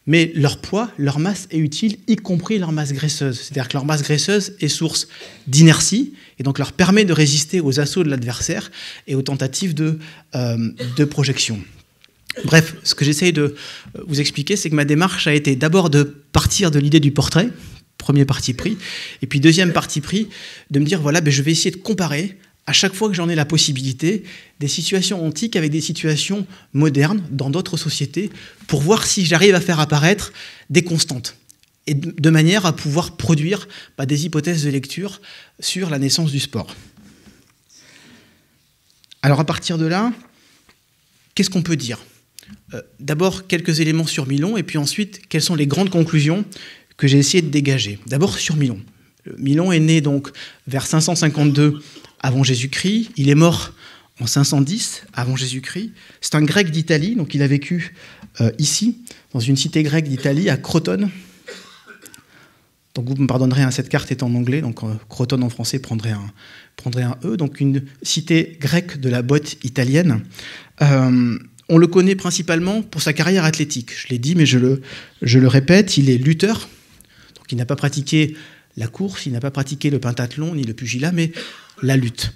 S2: mais leur poids, leur masse est utile, y compris leur masse graisseuse. C'est-à-dire que leur masse graisseuse est source d'inertie et donc leur permet de résister aux assauts de l'adversaire et aux tentatives de, euh, projection. Bref, ce que j'essaye de euh, vous expliquer, c'est que ma démarche a été d'abord de partir de l'idée du portrait, premier parti pris, et puis deuxième parti pris, de me dire, voilà, ben, je vais essayer de comparer à chaque fois que j'en ai la possibilité, des situations antiques avec des situations modernes dans d'autres sociétés pour voir si j'arrive à faire apparaître des constantes et de manière à pouvoir produire bah, des hypothèses de lecture sur la naissance du sport. Alors à partir de là, qu'est-ce qu'on peut dire euh, D'abord quelques éléments sur Milon et puis ensuite quelles sont les grandes conclusions que j'ai essayé de dégager. D'abord sur Milon. Milon est né donc vers 552 avant Jésus-Christ. Il est mort en 510 avant Jésus-Christ. C'est un grec d'Italie, donc il a vécu euh, ici, dans une cité grecque d'Italie, à Crotone. Donc vous me pardonnerez, hein, cette carte est en anglais, donc euh, en français prendrait un, E, donc une cité grecque de la botte italienne. Euh, on le connaît principalement pour sa carrière athlétique. Je l'ai dit, mais je le, je le répète, il est lutteur, donc il n'a pas pratiqué la course, il n'a pas pratiqué le pentathlon ni le pugilat, mais la lutte.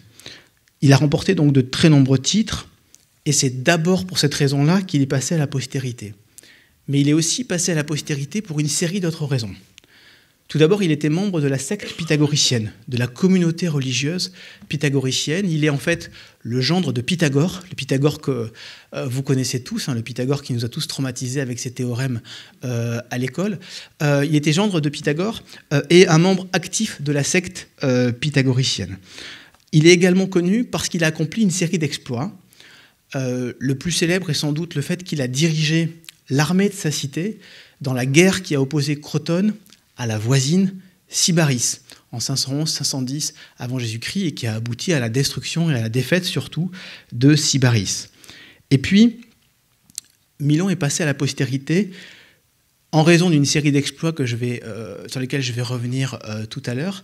S2: Il a remporté donc de très nombreux titres, et c'est d'abord pour cette raison-là qu'il est passé à la postérité. Mais il est aussi passé à la postérité pour une série d'autres raisons. Tout d'abord, il était membre de la secte pythagoricienne, de la communauté religieuse pythagoricienne. Il est en fait le gendre de Pythagore, le Pythagore que euh, vous connaissez tous, hein, le Pythagore qui nous a tous traumatisés avec ses théorèmes euh, à l'école. Euh, il était gendre de Pythagore et un membre actif de la secte pythagoricienne. Il est également connu parce qu'il a accompli une série d'exploits. le plus célèbre est sans doute le fait qu'il a dirigé l'armée de sa cité dans la guerre qui a opposé Crotone à la voisine Sybaris en 511-510 avant Jésus-Christ et qui a abouti à la destruction et à la défaite surtout de Sybaris. Et puis, Milan est passé à la postérité en raison d'une série d'exploits que je vais, euh, sur lesquels je vais revenir euh, tout à l'heure,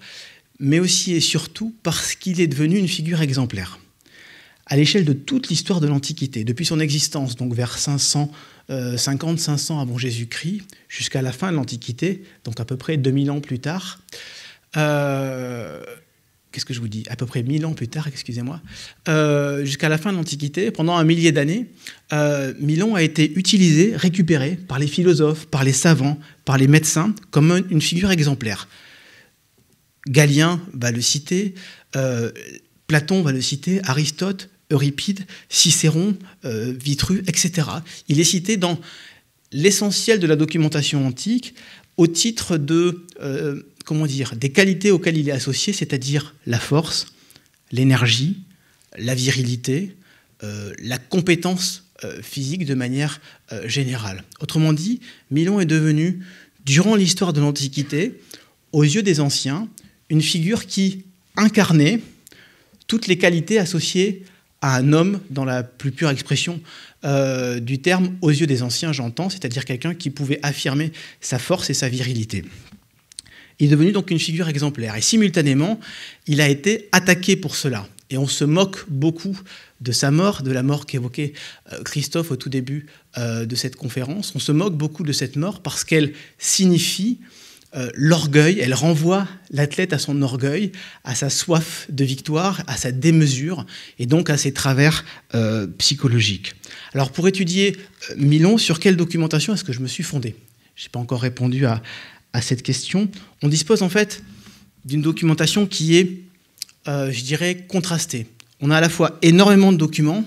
S2: mais aussi et surtout parce qu'il est devenu une figure exemplaire. À l'échelle de toute l'histoire de l'Antiquité, depuis son existence, donc vers 500 50-500 euh, avant Jésus-Christ, jusqu'à la fin de l'Antiquité, donc à peu près 2000 ans plus tard. Euh, qu'est-ce que je vous dis À peu près 1000 ans plus tard, excusez-moi. Euh, jusqu'à la fin de l'Antiquité, pendant un millier d'années, Milan a été utilisé, récupéré par les philosophes, par les savants, par les médecins, comme une figure exemplaire. Galien va le citer, Platon va le citer, Aristote, Euripide, Cicéron, euh, Vitru, etc. Il est cité dans l'essentiel de la documentation antique au titre de, euh, comment dire, des qualités auxquelles il est associé, c'est-à-dire la force, l'énergie, la virilité, euh, la compétence physique de manière générale. Autrement dit, Milon est devenu, durant l'histoire de l'Antiquité, aux yeux des anciens, une figure qui incarnait toutes les qualités associées à un homme dans la plus pure expression euh, du terme, aux yeux des anciens, j'entends, c'est-à-dire quelqu'un qui pouvait affirmer sa force et sa virilité. Il est devenu donc une figure exemplaire. Et simultanément, il a été attaqué pour cela. Et on se moque beaucoup de sa mort, de la mort qu'évoquait euh, Christophe au tout début euh, de cette conférence. On se moque beaucoup de cette mort parce qu'elle signifie euh, l'orgueil, elle renvoie l'athlète à son orgueil, à sa soif de victoire, à sa démesure et donc à ses travers euh, psychologiques. Alors pour étudier euh, Milon, sur quelle documentation est-ce que je me suis fondé Je n'ai pas encore répondu à, cette question. On dispose en fait d'une documentation qui est, je dirais, contrastée. On a à la fois énormément de documents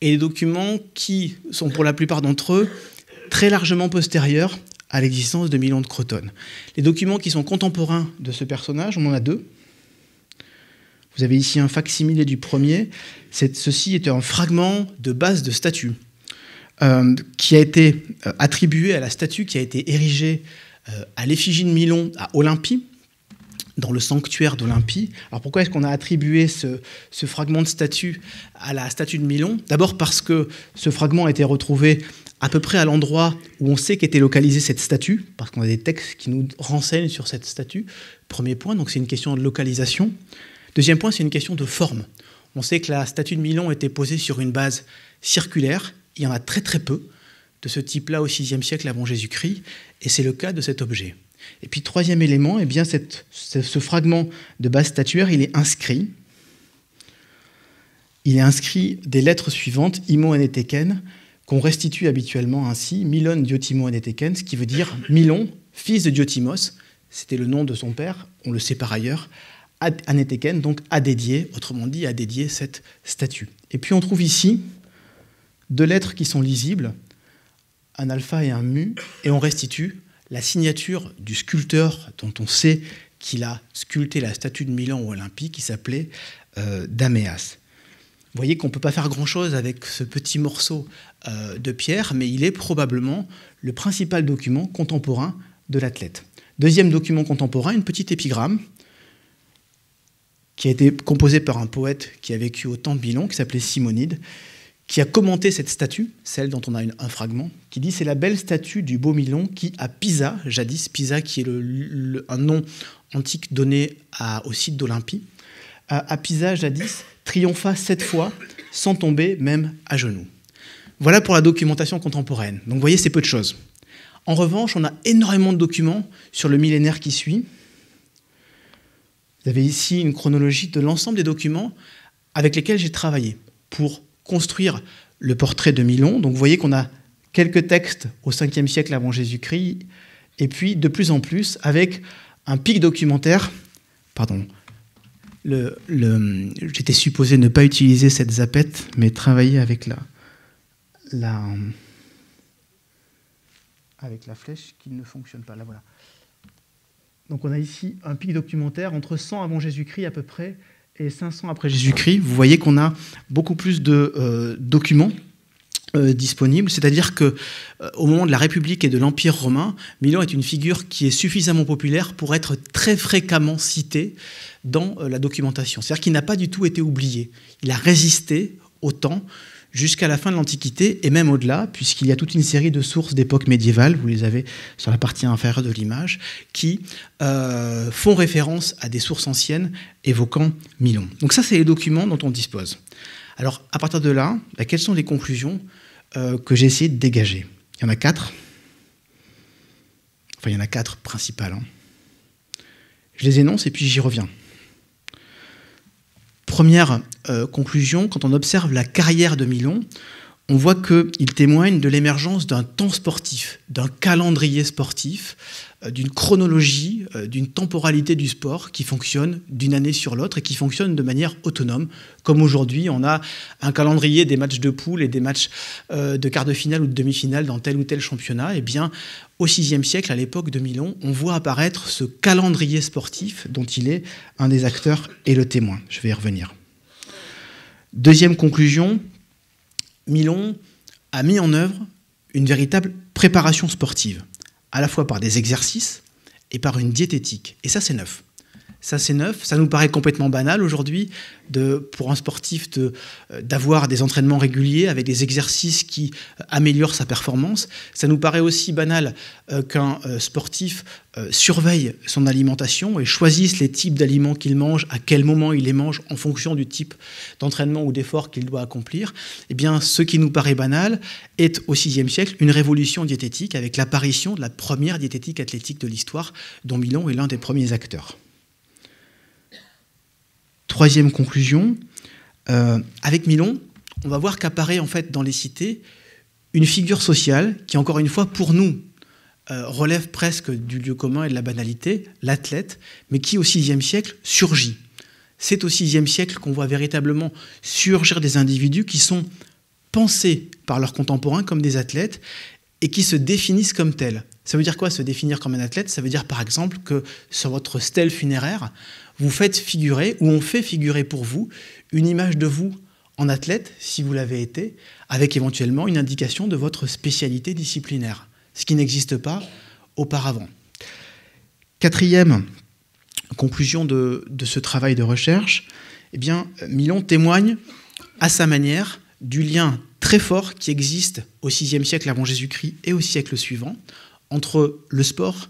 S2: et des documents qui sont pour la plupart d'entre eux très largement postérieurs à l'existence de Milon de Crotone. Les documents qui sont contemporains de ce personnage, on en a deux. Vous avez ici un facsimilé du premier. Ceci était un fragment de base de statue euh, qui a été euh, attribué à la statue qui a été érigée euh, à l'effigie de Milon à Olympie, dans le sanctuaire d'Olympie. Alors pourquoi est-ce qu'on a attribué ce, ce, fragment de statue à la statue de Milon D'abord parce que ce fragment a été retrouvé à peu près à l'endroit où on sait qu'était localisée cette statue, parce qu'on a des textes qui nous renseignent sur cette statue. Premier point, donc c'est une question de localisation. Deuxième point, c'est une question de forme. On sait que la statue de Milan était posée sur une base circulaire. Il y en a très très peu de ce type-là au VIe siècle avant Jésus-Christ, et c'est le cas de cet objet. Et puis troisième élément, eh bien ce, fragment de base statuaire, il est inscrit. Il est inscrit des lettres suivantes, Imo eteken » qu'on restitue habituellement ainsi Milon Diotimo ce qui veut dire Milon, fils de Diotimos, c'était le nom de son père, on le sait par ailleurs, Aneteken, donc a dédié, autrement dit, a dédié cette statue. Et puis on trouve ici deux lettres qui sont lisibles, un alpha et un mu, et on restitue la signature du sculpteur dont on sait qu'il a sculpté la statue de Milan aux Olympie, qui s'appelait euh, Daméas. Vous voyez qu'on ne peut pas faire grand-chose avec ce petit morceau euh, de Pierre, mais il est probablement le principal document contemporain de l'athlète. Deuxième document contemporain, une petite épigramme qui a été composée par un poète qui a vécu au temps de Milon, qui s'appelait Simonide, qui a commenté cette statue, celle dont on a un fragment, qui dit c'est la belle statue du beau Milon qui à Pisa, jadis Pisa qui est le, un nom antique donné au site d'Olympie, à Pisa jadis triompha sept fois sans tomber même à genoux. Voilà pour la documentation contemporaine. Donc vous voyez, c'est peu de choses. En revanche, on a énormément de documents sur le millénaire qui suit. Vous avez ici une chronologie de l'ensemble des documents avec lesquels j'ai travaillé pour construire le portrait de Milon. Donc vous voyez qu'on a quelques textes au 5e siècle avant Jésus-Christ, et puis de plus en plus avec un pic documentaire. Pardon. J'étais supposé ne pas utiliser cette zapette, mais travailler avec la, avec la flèche qui ne fonctionne pas. Là, voilà. Donc on a ici un pic documentaire entre 100 avant Jésus-Christ à peu près et 500 après Jésus-Christ. Vous voyez qu'on a beaucoup plus de euh, documents euh, disponibles, c'est-à-dire que euh, au moment de la République et de l'Empire romain, Milan est une figure qui est suffisamment populaire pour être très fréquemment citée dans la documentation. C'est-à-dire qu'il n'a pas du tout été oublié. Il a résisté au temps jusqu'à la fin de l'Antiquité et même au-delà, puisqu'il y a toute une série de sources d'époque médiévale, vous les avez sur la partie inférieure de l'image, qui euh, font référence à des sources anciennes évoquant Milon. Donc ça, c'est les documents dont on dispose. Alors, à partir de là, bah, quelles sont les conclusions euh, que j'ai essayé de dégager Il y en a quatre. Enfin, il y en a quatre principales. Hein. Je les énonce et puis j'y reviens. Première euh, conclusion, quand on observe la carrière de Milon, on voit qu'il témoigne de l'émergence d'un temps sportif, d'un calendrier sportif, euh, d'une chronologie, euh, d'une temporalité du sport qui fonctionne d'une année sur l'autre et qui fonctionne de manière autonome. Comme aujourd'hui, on a un calendrier des matchs de poule et des matchs euh, de quart de finale ou de demi-finale dans tel ou tel championnat. Eh bien, au VIe siècle, à l'époque de Milon, on voit apparaître ce calendrier sportif dont il est un des acteurs et le témoin. Je vais y revenir. Deuxième conclusion, Milon a mis en œuvre une véritable préparation sportive à la fois par des exercices et par une diététique. Et ça, c'est neuf. Ça, c'est neuf. Ça nous paraît complètement banal aujourd'hui pour un sportif euh, d'avoir des entraînements réguliers avec des exercices qui euh, améliorent sa performance. Ça nous paraît aussi banal euh, qu'un sportif surveille son alimentation et choisisse les types d'aliments qu'il mange, à quel moment il les mange en fonction du type d'entraînement ou d'effort qu'il doit accomplir. Eh bien, ce qui nous paraît banal est au VIe siècle une révolution diététique avec l'apparition de la première diététique athlétique de l'histoire dont Milan est l'un des premiers acteurs. Troisième conclusion, euh, avec Milon, on va voir qu'apparaît en fait dans les cités une figure sociale qui, encore une fois, pour nous, euh, relève presque du lieu commun et de la banalité, l'athlète, mais qui au VIe siècle surgit. C'est au VIe siècle qu'on voit véritablement surgir des individus qui sont pensés par leurs contemporains comme des athlètes et qui se définissent comme tels. Ça veut dire quoi se définir comme un athlète Ça veut dire par exemple que sur votre stèle funéraire, vous faites figurer, ou on fait figurer pour vous, une image de vous en athlète, si vous l'avez été, avec éventuellement une indication de votre spécialité disciplinaire, ce qui n'existe pas auparavant. Quatrième conclusion de, ce travail de recherche, eh bien, Milon témoigne à sa manière du lien très fort qui existe au VIe siècle avant Jésus-Christ et au siècle suivant entre le sport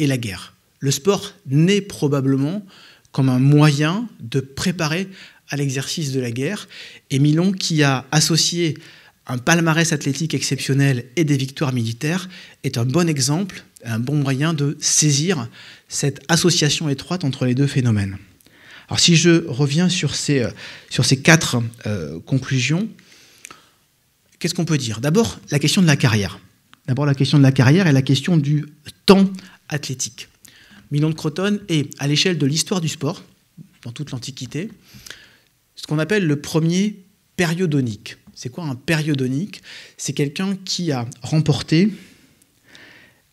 S2: et la guerre. Le sport naît probablement comme un moyen de préparer à l'exercice de la guerre. Et Milon, qui a associé un palmarès athlétique exceptionnel et des victoires militaires, est un bon exemple, un bon moyen de saisir cette association étroite entre les deux phénomènes. Alors si je reviens sur ces, euh, sur ces quatre euh, conclusions, qu'est-ce qu'on peut dire D'abord, la question de la carrière. D'abord, la question de la carrière et la question du temps athlétique. Milon de Croton est, à l'échelle de l'histoire du sport, dans toute l'Antiquité, ce qu'on appelle le premier périodonique. C'est quoi un périodonique C'est quelqu'un qui a remporté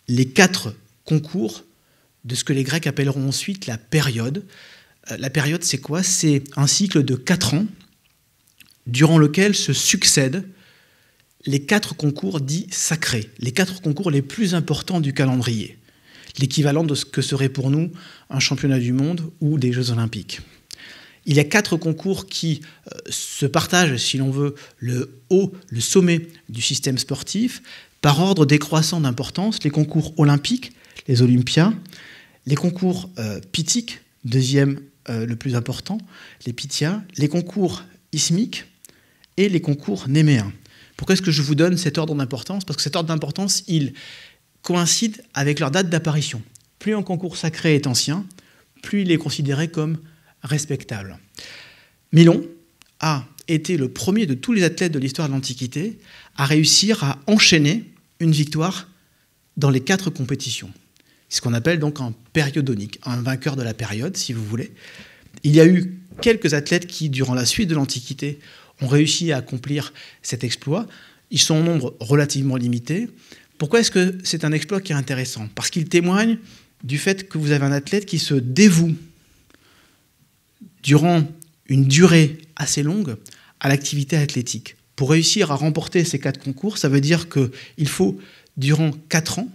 S2: les quatre concours de ce que les Grecs appelleront ensuite la période. Euh, la période, c'est quoi C'est un cycle de quatre ans durant lequel se succèdent les quatre concours dits sacrés, les quatre concours les plus importants du calendrier l'équivalent de ce que serait pour nous un championnat du monde ou des Jeux olympiques. Il y a quatre concours qui euh, se partagent, si l'on veut, le haut, le sommet du système sportif, par ordre décroissant d'importance, les concours olympiques, les Olympiens, les concours euh, deuxième euh, le plus important, les Pythias, les concours ismiques et les concours néméens. Pourquoi est-ce que je vous donne cet ordre d'importance Parce que cet ordre d'importance, il coïncide avec leur date d'apparition. Plus un concours sacré est ancien, plus il est considéré comme respectable. Milon a été le premier de tous les athlètes de l'histoire de l'Antiquité à réussir à enchaîner une victoire dans les quatre compétitions. ce qu'on appelle donc un périodonique, un vainqueur de la période, si vous voulez. Il y a eu quelques athlètes qui, durant la suite de l'Antiquité, ont réussi à accomplir cet exploit. Ils sont en nombre relativement limité, pourquoi est-ce que c'est un exploit qui est intéressant Parce qu'il témoigne du fait que vous avez un athlète qui se dévoue durant une durée assez longue à l'activité athlétique. Pour réussir à remporter ces quatre concours, ça veut dire qu'il faut, durant quatre ans,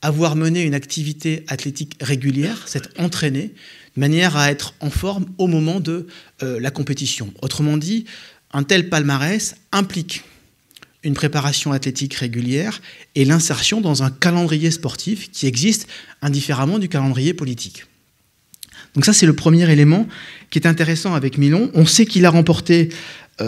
S2: avoir mené une activité athlétique régulière, s'être entraîné, de manière à être en forme au moment de euh, la compétition. Autrement dit, un tel palmarès implique une préparation athlétique régulière et l'insertion dans un calendrier sportif qui existe indifféremment du calendrier politique. Donc ça, c'est le premier élément qui est intéressant avec Milon. On sait qu'il a remporté ses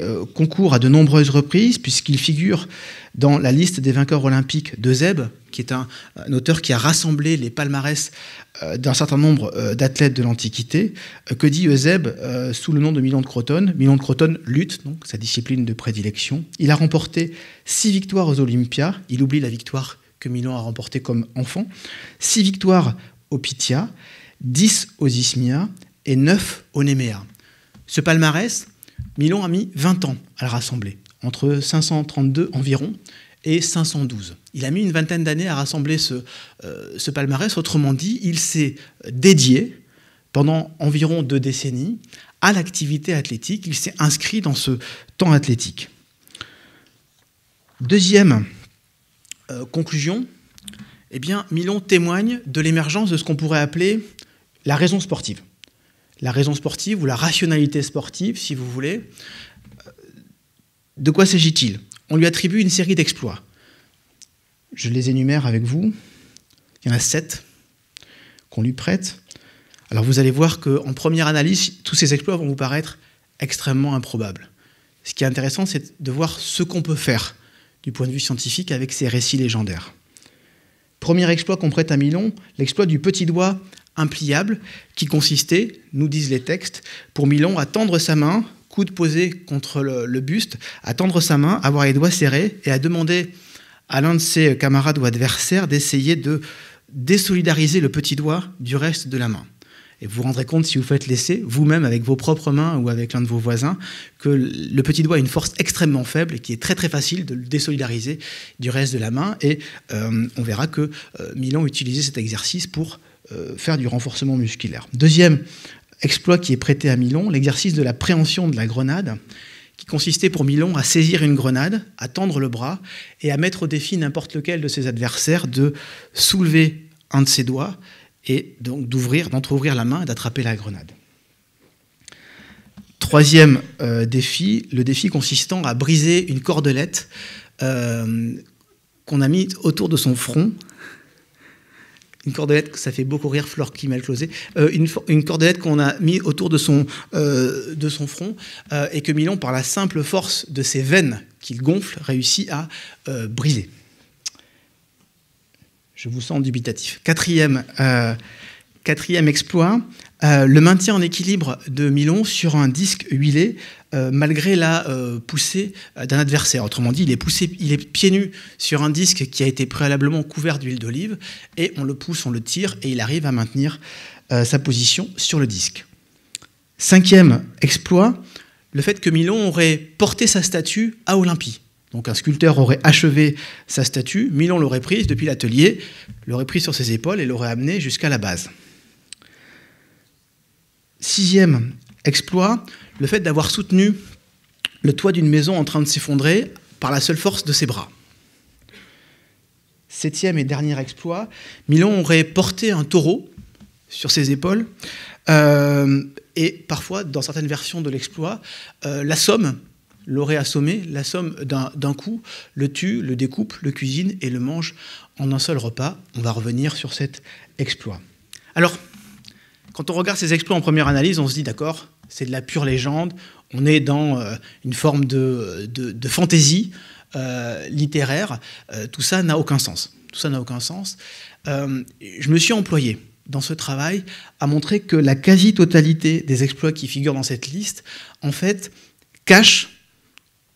S2: euh, euh, concours à de nombreuses reprises, puisqu'il figure dans la liste des vainqueurs olympiques de Zeb qui est un, auteur qui a rassemblé les palmarès euh, d'un certain nombre euh, d'athlètes de l'Antiquité, euh, que dit Eusèbe sous le nom de Milan de Crotone. Milan de Crotone lutte, donc sa discipline de prédilection. Il a remporté six victoires aux Olympias. Il oublie la victoire que Milan a remportée comme enfant. Six victoires aux Pythia, dix aux Ismia et neuf aux Néméa. Ce palmarès, Milan a mis 20 ans à le rassembler, entre 532 environ et 512. Il a mis une vingtaine d'années à rassembler euh, ce, palmarès. Autrement dit, il s'est dédié pendant environ deux décennies à l'activité athlétique. Il s'est inscrit dans ce temps athlétique. Deuxième euh, conclusion, eh bien, Milon témoigne de l'émergence de ce qu'on pourrait appeler la raison sportive. La raison sportive ou la rationalité sportive, si vous voulez. Euh, de quoi s'agit-il on lui attribue une série d'exploits. Je les énumère avec vous. Il y en a sept qu'on lui prête. Alors vous allez voir qu'en première analyse, tous ces exploits vont vous paraître extrêmement improbables. Ce qui est intéressant, c'est de voir ce qu'on peut faire du point de vue scientifique avec ces récits légendaires. Premier exploit qu'on prête à Milon, l'exploit du petit doigt impliable qui consistait, nous disent les textes, pour Milon à tendre sa main de posé contre le, buste, à tendre sa main, avoir les doigts serrés et à demander à l'un de ses camarades ou adversaires d'essayer de désolidariser le petit doigt du reste de la main. Et vous vous rendrez compte, si vous faites l'essai, vous-même, avec vos propres mains ou avec l'un de vos voisins, que le petit doigt a une force extrêmement faible et qui est très très facile de le désolidariser du reste de la main. Et euh, on verra que euh, Milan utilisait cet exercice pour euh, faire du renforcement musculaire. Deuxième exploit qui est prêté à Milon, l'exercice de la préhension de la grenade, qui consistait pour Milon à saisir une grenade, à tendre le bras et à mettre au défi n'importe lequel de ses adversaires de soulever un de ses doigts et donc d'ouvrir, d'entrouvrir la main et d'attraper la grenade. Troisième euh, défi, le défi consistant à briser une cordelette euh, qu'on a mise autour de son front une cordelette, ça fait beaucoup rire Flore qui mal closé, euh, une, une, cordelette qu'on a mis autour de son, euh, de son front euh, et que Milon, par la simple force de ses veines qu'il gonfle, réussit à briser. Je vous sens dubitatif. Quatrième, quatrième exploit, le maintien en équilibre de Milon sur un disque huilé euh, malgré la euh, poussée d'un adversaire. Autrement dit, il est poussé, il est pieds nus sur un disque qui a été préalablement couvert d'huile d'olive et on le pousse, on le tire et il arrive à maintenir euh, sa position sur le disque. Cinquième exploit, le fait que Milon aurait porté sa statue à Olympie. Donc un sculpteur aurait achevé sa statue, Milon l'aurait prise depuis l'atelier, l'aurait prise sur ses épaules et l'aurait amenée jusqu'à la base. Sixième exploit, le fait d'avoir soutenu le toit d'une maison en train de s'effondrer par la seule force de ses bras. Septième et dernier exploit, Milon aurait porté un taureau sur ses épaules, euh, et parfois, dans certaines versions de l'exploit, l'assomme, euh, la somme l'aurait assommé, l'assomme d'un coup le tue, le découpe, le cuisine et le mange en un seul repas. On va revenir sur cet exploit. Alors, quand on regarde ces exploits en première analyse, on se dit, d'accord, c'est de la pure légende. On est dans euh, une forme de, fantaisie euh, littéraire. Euh, tout ça n'a aucun sens. Tout ça n'a aucun sens. je me suis employé dans ce travail à montrer que la quasi-totalité des exploits qui figurent dans cette liste, en fait, cachent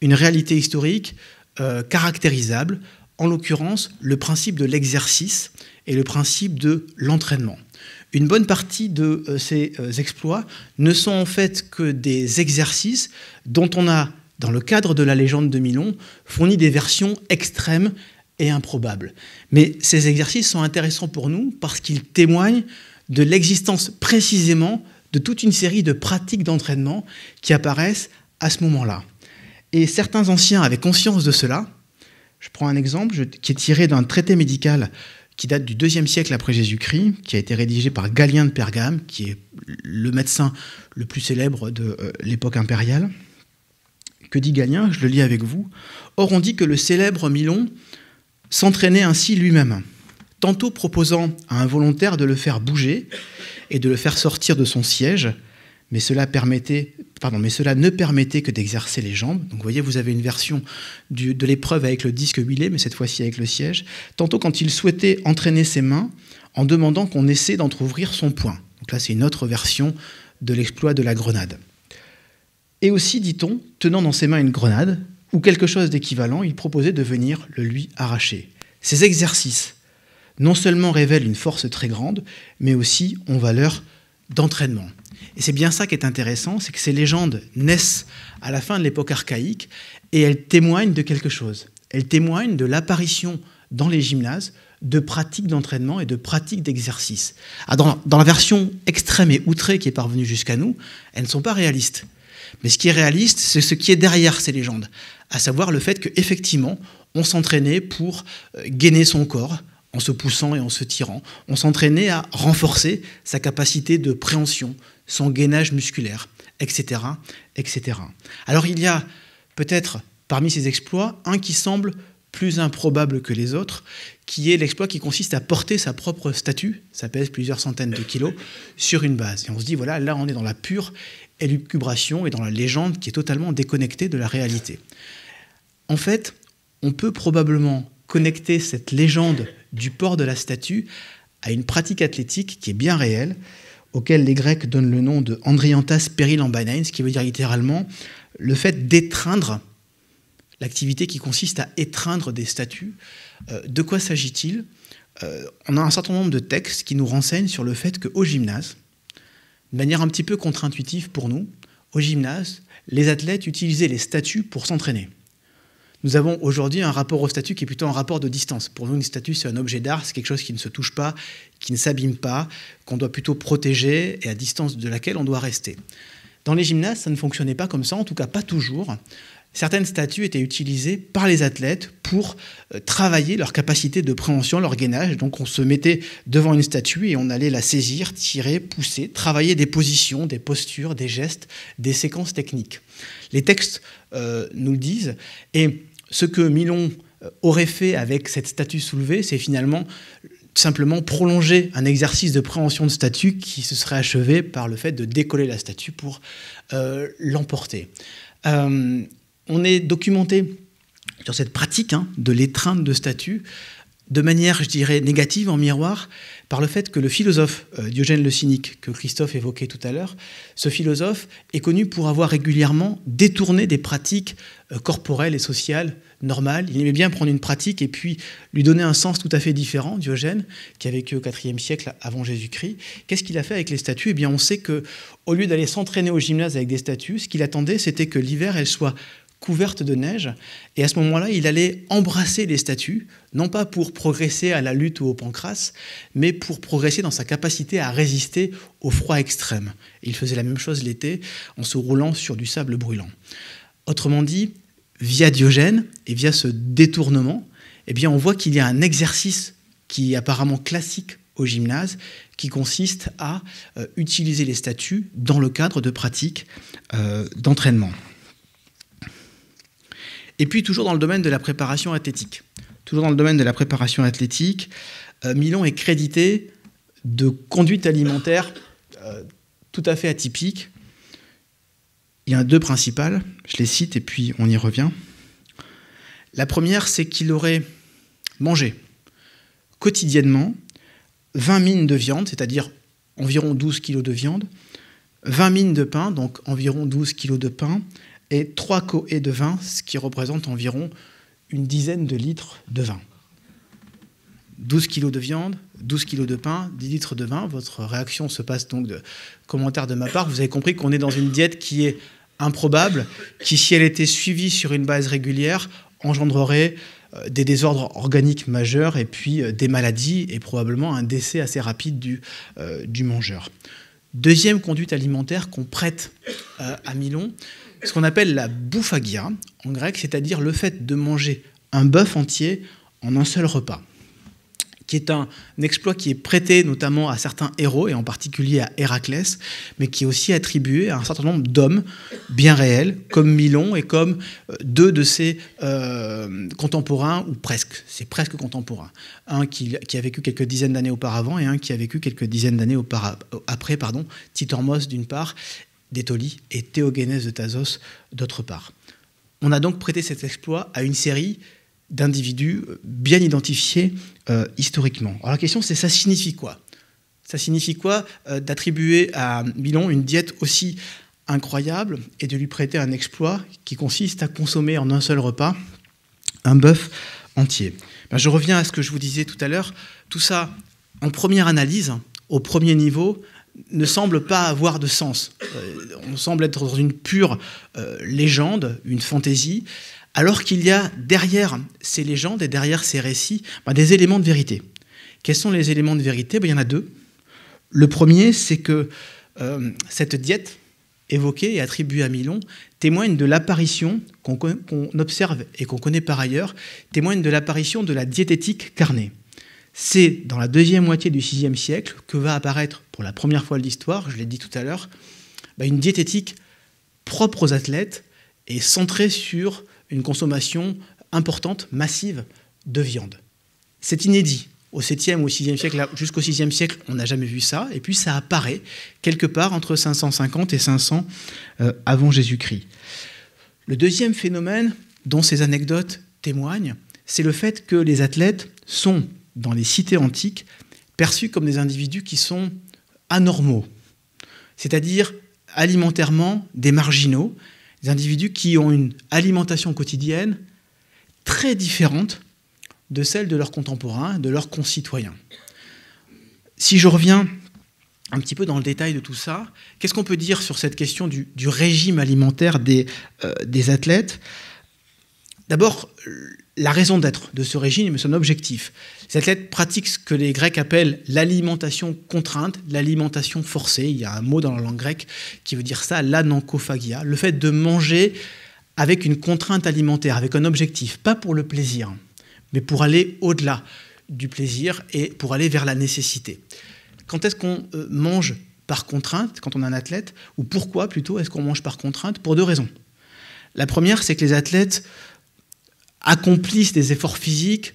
S2: une réalité historique caractérisable, en l'occurrence le principe de l'exercice et le principe de l'entraînement une bonne partie de euh, ces euh, exploits ne sont en fait que des exercices dont on a, dans le cadre de la légende de Milon, fourni des versions extrêmes et improbables. Mais ces exercices sont intéressants pour nous parce qu'ils témoignent de l'existence précisément de toute une série de pratiques d'entraînement qui apparaissent à ce moment-là. Et certains anciens avaient conscience de cela. Je prends un exemple qui est tiré d'un traité médical qui date du deuxième siècle après Jésus-Christ, qui a été rédigé par Galien de Pergame, qui est le médecin le plus célèbre de euh, l'époque impériale. Que dit Galien Je le lis avec vous. Or, on dit que le célèbre Milon s'entraînait ainsi lui-même, tantôt proposant à un volontaire de le faire bouger et de le faire sortir de son siège, mais cela, ne permettait que d'exercer les jambes. Donc vous voyez, vous avez une version de l'épreuve avec le disque huilé, mais cette fois-ci avec le siège. Tantôt quand il souhaitait entraîner ses mains en demandant qu'on essaie d'entrouvrir son poing. Donc là, c'est une autre version de l'exploit de la grenade. Et aussi, dit-on, tenant dans ses mains une grenade ou quelque chose d'équivalent, il proposait de venir le lui arracher. Ces exercices non seulement révèlent une force très grande, mais aussi ont valeur d'entraînement. Et c'est bien ça qui est intéressant, c'est que ces légendes naissent à la fin de l'époque archaïque et elles témoignent de quelque chose. Elles témoignent de l'apparition dans les gymnases de pratiques d'entraînement et de pratiques d'exercice. Ah, dans, la version extrême et outrée qui est parvenue jusqu'à nous, elles ne sont pas réalistes. Mais ce qui est réaliste, c'est ce qui est derrière ces légendes, à savoir le fait qu'effectivement, on s'entraînait pour euh, gainer son corps en se poussant et en se tirant. On s'entraînait à renforcer sa capacité de préhension, son gainage musculaire, etc. etc. Alors il y a peut-être parmi ces exploits un qui semble plus improbable que les autres, qui est l'exploit qui consiste à porter sa propre statue, ça pèse plusieurs centaines de kilos, sur une base. Et on se dit, voilà, là on est dans la pure élucubration et dans la légende qui est totalement déconnectée de la réalité. En fait, on peut probablement connecter cette légende du port de la statue à une pratique athlétique qui est bien réelle auquel les Grecs donnent le nom de Andriantas perilambanain, ce qui veut dire littéralement le fait d'étreindre, l'activité qui consiste à étreindre des statues. Euh, de quoi s'agit-il euh, On a un certain nombre de textes qui nous renseignent sur le fait qu'au gymnase, de manière un petit peu contre-intuitive pour nous, au gymnase, les athlètes utilisaient les statues pour s'entraîner. Nous avons aujourd'hui un rapport au statut qui est plutôt un rapport de distance. Pour nous, une statue, c'est un objet d'art, c'est quelque chose qui ne se touche pas, qui ne s'abîme pas, qu'on doit plutôt protéger et à distance de laquelle on doit rester. Dans les gymnases, ça ne fonctionnait pas comme ça, en tout cas pas toujours. Certaines statues étaient utilisées par les athlètes pour euh, travailler leur capacité de préhension, leur gainage. Donc on se mettait devant une statue et on allait la saisir, tirer, pousser, travailler des positions, des postures, des gestes, des séquences techniques. Les textes euh, nous le disent. Et ce que Milon euh, aurait fait avec cette statue soulevée, c'est finalement simplement prolonger un exercice de préhension de statue qui se serait achevé par le fait de décoller la statue pour euh, l'emporter. Euh, on est documenté sur cette pratique hein, de l'étreinte de statue de manière, je dirais, négative en miroir par le fait que le philosophe euh, Diogène le Cynique, que Christophe évoquait tout à l'heure, ce philosophe est connu pour avoir régulièrement détourné des pratiques euh, corporelles et sociales normales. Il aimait bien prendre une pratique et puis lui donner un sens tout à fait différent, Diogène, qui a vécu au IVe siècle avant Jésus-Christ. Qu'est-ce qu'il a fait avec les statues Eh bien, on sait que au lieu d'aller s'entraîner au gymnase avec des statues, ce qu'il attendait, c'était que l'hiver, elle soit couverte de neige. Et à ce moment-là, il allait embrasser les statues, non pas pour progresser à la lutte ou au pancras, mais pour progresser dans sa capacité à résister au froid extrême. il faisait la même chose l'été en se roulant sur du sable brûlant. Autrement dit, via Diogène et via ce détournement, eh bien, on voit qu'il y a un exercice qui est apparemment classique au gymnase, qui consiste à euh, utiliser les statues dans le cadre de pratiques euh, d'entraînement. Et puis toujours dans le domaine de la préparation athlétique. Toujours dans le domaine de la préparation athlétique, euh, Milan est crédité de conduite alimentaire euh, tout à fait atypique. Il y en a deux principales, je les cite et puis on y revient. La première, c'est qu'il aurait mangé quotidiennement 20 mines de viande, c'est-à-dire environ 12 kilos de viande, 20 mines de pain, donc environ 12 kilos de pain, et trois cohés de vin, ce qui représente environ une dizaine de litres de vin. 12 kilos de viande, 12 kilos de pain, 10 litres de vin. Votre réaction se passe donc de commentaires de ma part. Vous avez compris qu'on est dans une diète qui est improbable, qui, si elle était suivie sur une base régulière, engendrerait euh, des désordres organiques majeurs et puis euh, des maladies et probablement un décès assez rapide du, euh, mangeur. Deuxième conduite alimentaire qu'on prête à Milon, ce qu'on appelle la bouffagia en grec, c'est-à-dire le fait de manger un bœuf entier en un seul repas, qui est un, exploit qui est prêté notamment à certains héros, et en particulier à Héraclès, mais qui est aussi attribué à un certain nombre d'hommes bien réels, comme Milon et comme euh, deux de ses euh, contemporains, ou presque, c'est presque contemporain, un qui, a vécu quelques dizaines d'années auparavant et un qui a vécu quelques dizaines d'années après, pardon, Titormos d'une part, d'Étoli et Théogénèse de Thasos d'autre part. On a donc prêté cet exploit à une série d'individus bien identifiés euh, historiquement. Alors la question c'est ça signifie quoi Ça signifie quoi euh, d'attribuer à Milon une diète aussi incroyable et de lui prêter un exploit qui consiste à consommer en un seul repas un bœuf entier ben, Je reviens à ce que je vous disais tout à l'heure. Tout ça, en première analyse, au premier niveau, ne semble pas avoir de sens. Euh, on semble être dans une pure euh, légende, une fantaisie, alors qu'il y a derrière ces légendes et derrière ces récits bah, des éléments de vérité. Quels sont les éléments de vérité bah, Il y en a deux. Le premier, c'est que euh, cette diète évoquée et attribuée à Milon témoigne de l'apparition qu'on observe et qu'on connaît par ailleurs, témoigne de l'apparition de la diététique carnée. C'est dans la deuxième moitié du VIe siècle que va apparaître pour la première fois de l'histoire, je l'ai dit tout à l'heure, bah, une diététique propre aux athlètes et centrée sur une consommation importante, massive de viande. C'est inédit. Au 7 ou au 6 siècle, jusqu'au 6 siècle, on n'a jamais vu ça. Et puis ça apparaît quelque part entre 550 et 500 euh, avant Jésus-Christ. Le deuxième phénomène dont ces anecdotes témoignent, c'est le fait que les athlètes sont dans les cités antiques, perçus comme des individus qui sont anormaux, c'est-à-dire alimentairement des marginaux, des individus qui ont une alimentation quotidienne très différente de celle de leurs contemporains, de leurs concitoyens. Si je reviens un petit peu dans le détail de tout ça, qu'est-ce qu'on peut dire sur cette question du, régime alimentaire des, euh, des athlètes D'abord, la raison d'être de ce régime, mais son objectif. Les athlètes pratiquent ce que les Grecs appellent l'alimentation contrainte, l'alimentation forcée. Il y a un mot dans la langue grecque qui veut dire ça, l'anankophagia, le fait de manger avec une contrainte alimentaire, avec un objectif, pas pour le plaisir, mais pour aller au-delà du plaisir et pour aller vers la nécessité. Quand est-ce qu'on euh, mange par contrainte quand on est un athlète Ou pourquoi plutôt est-ce qu'on mange par contrainte Pour deux raisons. La première, c'est que les athlètes accomplissent des efforts physiques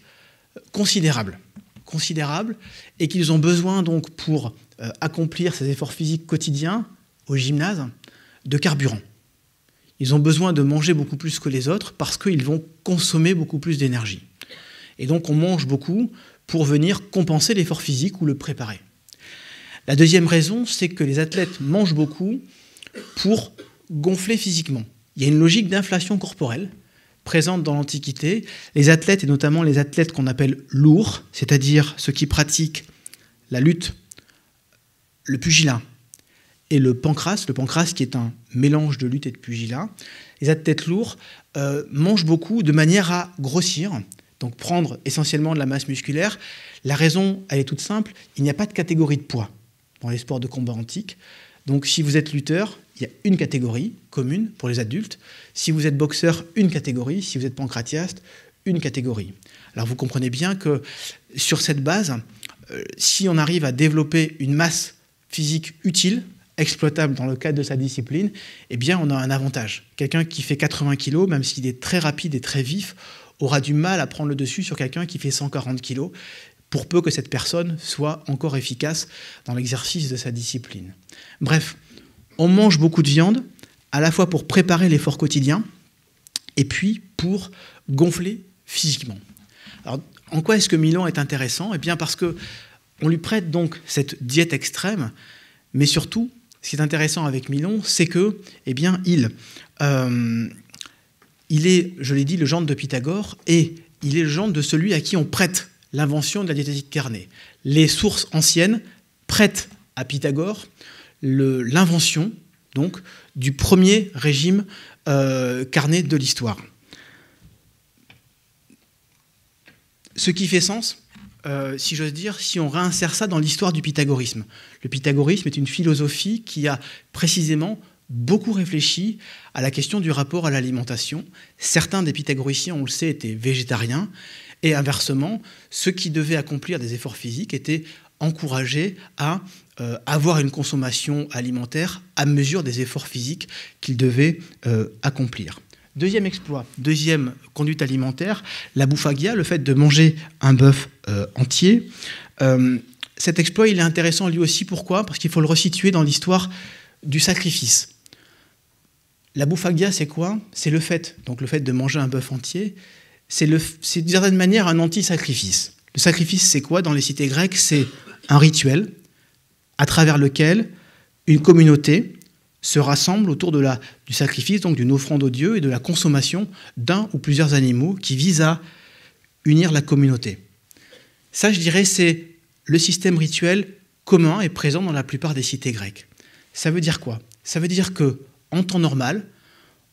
S2: considérables, considérables et qu'ils ont besoin donc pour euh, accomplir ces efforts physiques quotidiens au gymnase de carburant. Ils ont besoin de manger beaucoup plus que les autres parce qu'ils vont consommer beaucoup plus d'énergie. Et donc on mange beaucoup pour venir compenser l'effort physique ou le préparer. La deuxième raison, c'est que les athlètes mangent beaucoup pour gonfler physiquement. Il y a une logique d'inflation corporelle présentes dans l'Antiquité, les athlètes, et notamment les athlètes qu'on appelle lourds, c'est-à-dire ceux qui pratiquent la lutte, le pugilat et le pancras, le pancras qui est un mélange de lutte et de pugilat, les athlètes lourds euh, mangent beaucoup de manière à grossir, donc prendre essentiellement de la masse musculaire. La raison, elle est toute simple, il n'y a pas de catégorie de poids dans les sports de combat antiques. Donc si vous êtes lutteur, il y a une catégorie commune pour les adultes. Si vous êtes boxeur, une catégorie. Si vous êtes pancratiaste, une catégorie. Alors vous comprenez bien que sur cette base, euh, si on arrive à développer une masse physique utile, exploitable dans le cadre de sa discipline, eh bien on a un avantage. Quelqu'un qui fait 80 kg, même s'il est très rapide et très vif, aura du mal à prendre le dessus sur quelqu'un qui fait 140 kg, pour peu que cette personne soit encore efficace dans l'exercice de sa discipline. Bref, on mange beaucoup de viande, à la fois pour préparer l'effort quotidien et puis pour gonfler physiquement. Alors, en quoi est-ce que Milan est intéressant Eh bien, parce que on lui prête donc cette diète extrême, mais surtout, ce qui est intéressant avec Milan, c'est que, eh bien, il, euh, il est, je l'ai dit, le gendre de Pythagore, et il est le gendre de celui à qui on prête l'invention de la diététique carnée. Les sources anciennes prêtent à Pythagore l'invention donc du premier régime carnet euh, carné de l'histoire. Ce qui fait sens, euh, si j'ose dire, si on réinsère ça dans l'histoire du pythagorisme. Le pythagorisme est une philosophie qui a précisément beaucoup réfléchi à la question du rapport à l'alimentation. Certains des pythagoriciens, on le sait, étaient végétariens, et inversement, ceux qui devaient accomplir des efforts physiques étaient encouragé à euh, avoir une consommation alimentaire à mesure des efforts physiques qu'il devait euh, accomplir. Deuxième exploit, deuxième conduite alimentaire, la boufagia, le fait de manger un bœuf euh, entier. cet exploit, il est intéressant lui aussi, pourquoi Parce qu'il faut le resituer dans l'histoire du sacrifice. La boufagia c'est quoi C'est le fait, donc le fait de manger un bœuf entier, c'est d'une certaine manière un anti-sacrifice. Le sacrifice, c'est quoi Dans les cités grecques, c'est un rituel à travers lequel une communauté se rassemble autour de la, du sacrifice, donc d'une offrande aux dieux et de la consommation d'un ou plusieurs animaux qui vise à unir la communauté. Ça, je dirais, c'est le système rituel commun et présent dans la plupart des cités grecques. Ça veut dire quoi Ça veut dire que, en temps normal,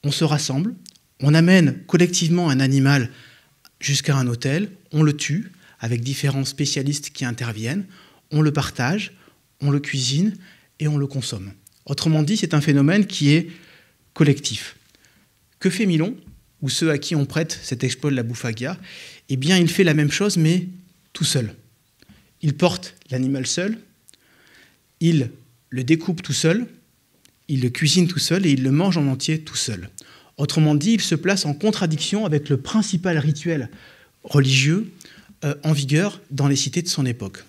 S2: on se rassemble, on amène collectivement un animal jusqu'à un hôtel, on le tue avec différents spécialistes qui interviennent, on le partage, on le cuisine et on le consomme. Autrement dit, c'est un phénomène qui est collectif. Que fait Milon, ou ceux à qui on prête cet exploit de la bouffagia Eh bien, il fait la même chose, mais tout seul. Il porte l'animal seul, il le découpe tout seul, il le cuisine tout seul et il le mange en entier tout seul. Autrement dit, il se place en contradiction avec le principal rituel religieux euh, en vigueur dans les cités de son époque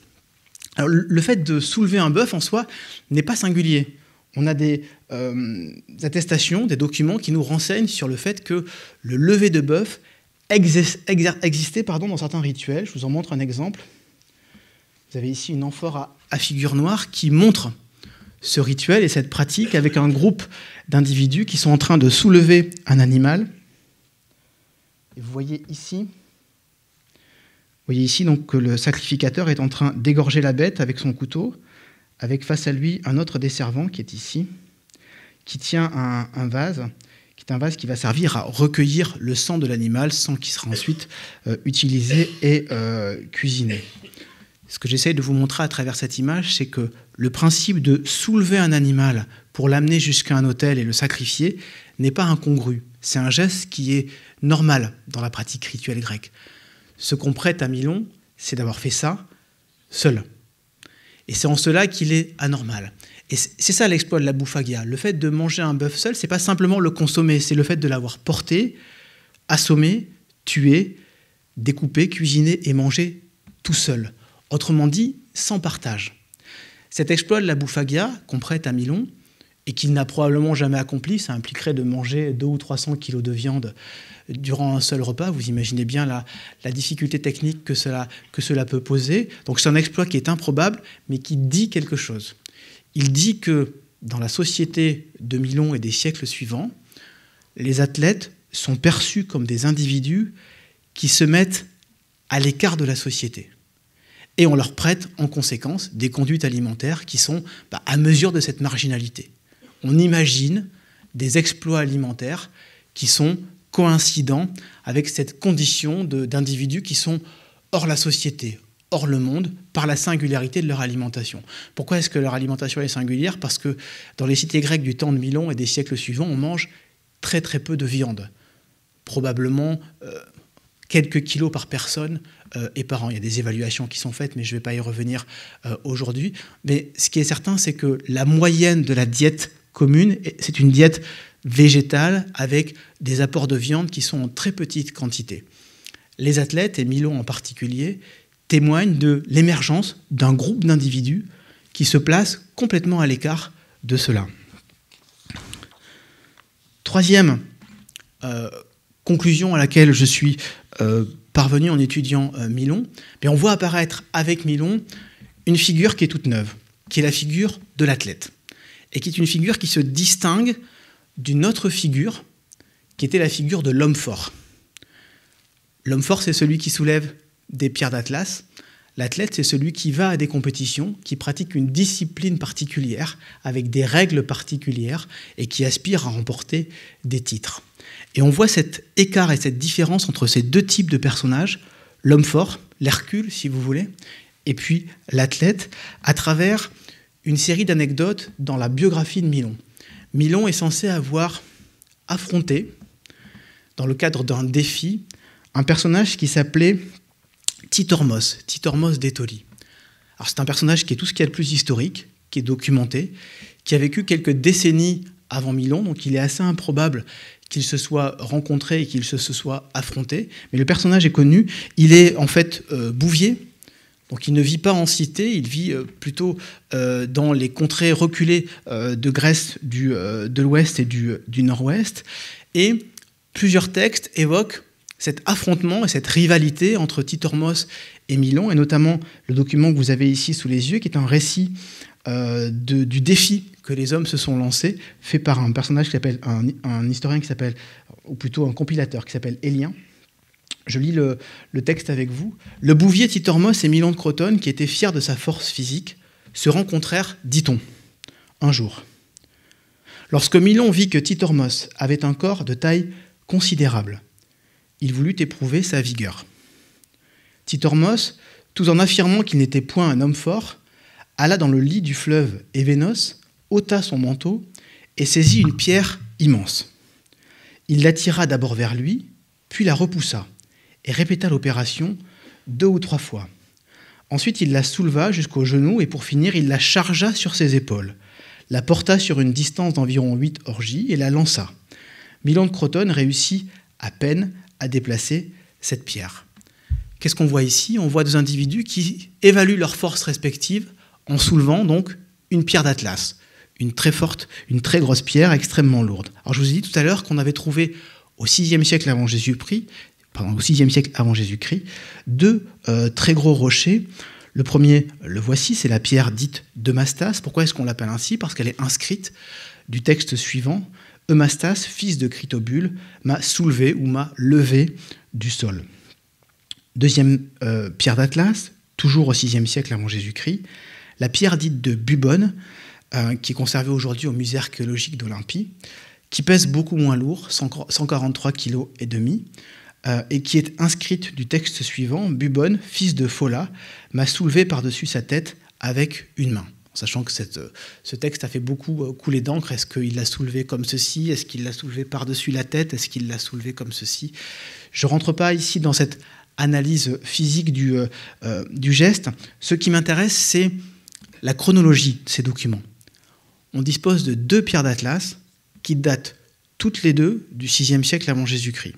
S2: le fait de soulever un bœuf en soi n'est pas singulier. On a des euh, attestations, des documents qui nous renseignent sur le fait que le lever de bœuf existait pardon, dans certains rituels. Je vous en montre un exemple. Vous avez ici une amphore à, figure noire qui montre ce rituel et cette pratique avec un groupe d'individus qui sont en train de soulever un animal. vous voyez ici vous voyez ici donc que le sacrificateur est en train d'égorger la bête avec son couteau, avec face à lui un autre des qui est ici, qui tient un, vase, qui est un vase qui va servir à recueillir le sang de l'animal, sang qui sera ensuite euh, utilisé et euh, cuisiné. Ce que j'essaie de vous montrer à travers cette image, c'est que le principe de soulever un animal pour l'amener jusqu'à un hôtel et le sacrifier n'est pas incongru. C'est un geste qui est normal dans la pratique rituelle grecque ce qu'on prête à Milon, c'est d'avoir fait ça seul. Et c'est en cela qu'il est anormal. Et c'est ça l'exploit de la bouffagia. Le fait de manger un bœuf seul, c'est pas simplement le consommer, c'est le fait de l'avoir porté, assommé, tué, découpé, cuisiné et mangé tout seul. Autrement dit, sans partage. Cet exploit de la bouffagia qu'on prête à Milon, et qu'il n'a probablement jamais accompli. Ça impliquerait de manger 200 ou 300 kilos de viande durant un seul repas. Vous imaginez bien la, difficulté technique que cela, que cela peut poser. Donc c'est un exploit qui est improbable, mais qui dit quelque chose. Il dit que dans la société de Milon et des siècles suivants, les athlètes sont perçus comme des individus qui se mettent à l'écart de la société. Et on leur prête en conséquence des conduites alimentaires qui sont bah, à mesure de cette marginalité on imagine des exploits alimentaires qui sont coïncidents avec cette condition d'individus qui sont hors la société, hors le monde, par la singularité de leur alimentation. Pourquoi est-ce que leur alimentation est singulière Parce que dans les cités grecques du temps de Milon et des siècles suivants, on mange très très peu de viande. Probablement euh, quelques kilos par personne euh, et par an. Il y a des évaluations qui sont faites, mais je ne vais pas y revenir euh, aujourd'hui. Mais ce qui est certain, c'est que la moyenne de la diète commune. C'est une diète végétale avec des apports de viande qui sont en très petite quantité. Les athlètes, et Milon en particulier, témoignent de l'émergence d'un groupe d'individus qui se place complètement à l'écart de cela. Troisième euh, conclusion à laquelle je suis euh, parvenu en étudiant euh, Milon, mais on voit apparaître avec Milon une figure qui est toute neuve, qui est la figure de l'athlète et qui est une figure qui se distingue d'une autre figure, qui était la figure de l'homme fort. L'homme fort, c'est celui qui soulève des pierres d'Atlas. L'athlète, c'est celui qui va à des compétitions, qui pratique une discipline particulière, avec des règles particulières, et qui aspire à remporter des titres. Et on voit cet écart et cette différence entre ces deux types de personnages, l'homme fort, l'Hercule, si vous voulez, et puis l'athlète, à travers une série d'anecdotes dans la biographie de Milon. Milon est censé avoir affronté, dans le cadre d'un défi, un personnage qui s'appelait Titormos, Titormos d'Étolie. Alors c'est un personnage qui est tout ce qu'il y a de plus historique, qui est documenté, qui a vécu quelques décennies avant Milon, donc il est assez improbable qu'il se soit rencontré et qu'il se soit affronté. Mais le personnage est connu. Il est en fait euh, bouvier, donc il ne vit pas en cité, il vit euh, plutôt euh, dans les contrées reculées euh, de Grèce du, de l'ouest et du, du nord-ouest. Et plusieurs textes évoquent cet affrontement et cette rivalité entre Titormos et Milon, et notamment le document que vous avez ici sous les yeux, qui est un récit du défi que les hommes se sont lancés, fait par un personnage qui s'appelle un, historien qui s'appelle, ou plutôt un compilateur qui s'appelle Élien, je lis le, texte avec vous. Le bouvier Titormos et Milon de Crotone, qui étaient fiers de sa force physique, se rencontrèrent, dit-on, un jour. Lorsque Milon vit que Titormos avait un corps de taille considérable, il voulut éprouver sa vigueur. Titormos, tout en affirmant qu'il n'était point un homme fort, alla dans le lit du fleuve Événos, ôta son manteau et saisit une pierre immense. Il l'attira d'abord vers lui, puis la repoussa et répéta l'opération deux ou trois fois. Ensuite, il la souleva jusqu'au genou et pour finir, il la chargea sur ses épaules, la porta sur une distance d'environ huit orgies et la lança. Milan de Croton réussit à peine à déplacer cette pierre. Qu'est-ce qu'on voit ici On voit deux individus qui évaluent leurs forces respectives en soulevant donc une pierre d'Atlas, une très forte, une très grosse pierre extrêmement lourde. Alors je vous ai dit tout à l'heure qu'on avait trouvé au VIe siècle avant Jésus-Christ au 6e siècle avant Jésus-Christ, deux euh, très gros rochers. Le premier, le voici, c'est la pierre dite d'Eumastas. Pourquoi est-ce qu'on l'appelle ainsi Parce qu'elle est inscrite du texte suivant Eumastas, fils de Critobule, m'a soulevé ou m'a levé du sol. Deuxième euh, pierre d'Atlas, toujours au 6 siècle avant Jésus-Christ, la pierre dite de Bubonne, euh, qui est conservée aujourd'hui au musée archéologique d'Olympie, qui pèse beaucoup moins lourd, 143 kg et demi. Euh, et qui est inscrite du texte suivant, Bubon, fils de Fola, m'a soulevé par-dessus sa tête avec une main. Sachant que euh, ce texte a fait beaucoup euh, couler d'encre, est-ce qu'il l'a soulevé comme ceci Est-ce qu'il l'a soulevé par-dessus la tête Est-ce qu'il l'a soulevé comme ceci Je ne rentre pas ici dans cette analyse physique du, du geste. Ce qui m'intéresse, c'est la chronologie de ces documents. On dispose de deux pierres d'Atlas qui datent toutes les deux du VIe siècle avant Jésus-Christ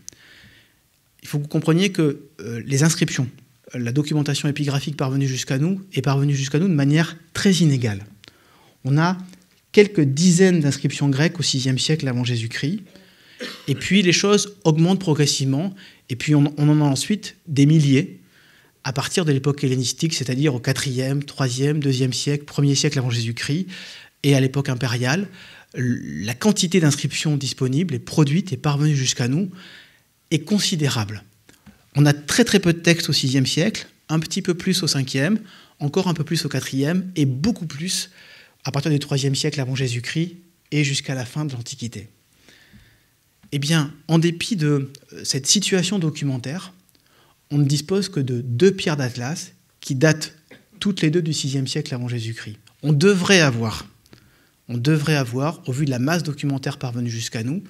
S2: il faut que vous compreniez que euh, les inscriptions, euh, la documentation épigraphique parvenue jusqu'à nous est parvenue jusqu'à nous de manière très inégale. On a quelques dizaines d'inscriptions grecques au VIe siècle avant Jésus-Christ, et puis les choses augmentent progressivement, et puis on, en a ensuite des milliers à partir de l'époque hellénistique, c'est-à-dire au IVe, IIIe, IIe siècle, 1 siècle avant Jésus-Christ, et à l'époque impériale. La quantité d'inscriptions disponibles est produite et parvenue jusqu'à nous, considérable. On a très très peu de textes au VIe siècle, un petit peu plus au Ve, encore un peu plus au IVe, et beaucoup plus à partir du IIIe siècle avant Jésus-Christ et jusqu'à la fin de l'Antiquité. Eh bien, en dépit de euh, cette situation documentaire, on ne dispose que de deux pierres d'Atlas qui datent toutes les deux du VIe siècle avant Jésus-Christ. On devrait avoir, on devrait avoir, au vu de la masse documentaire parvenue jusqu'à nous,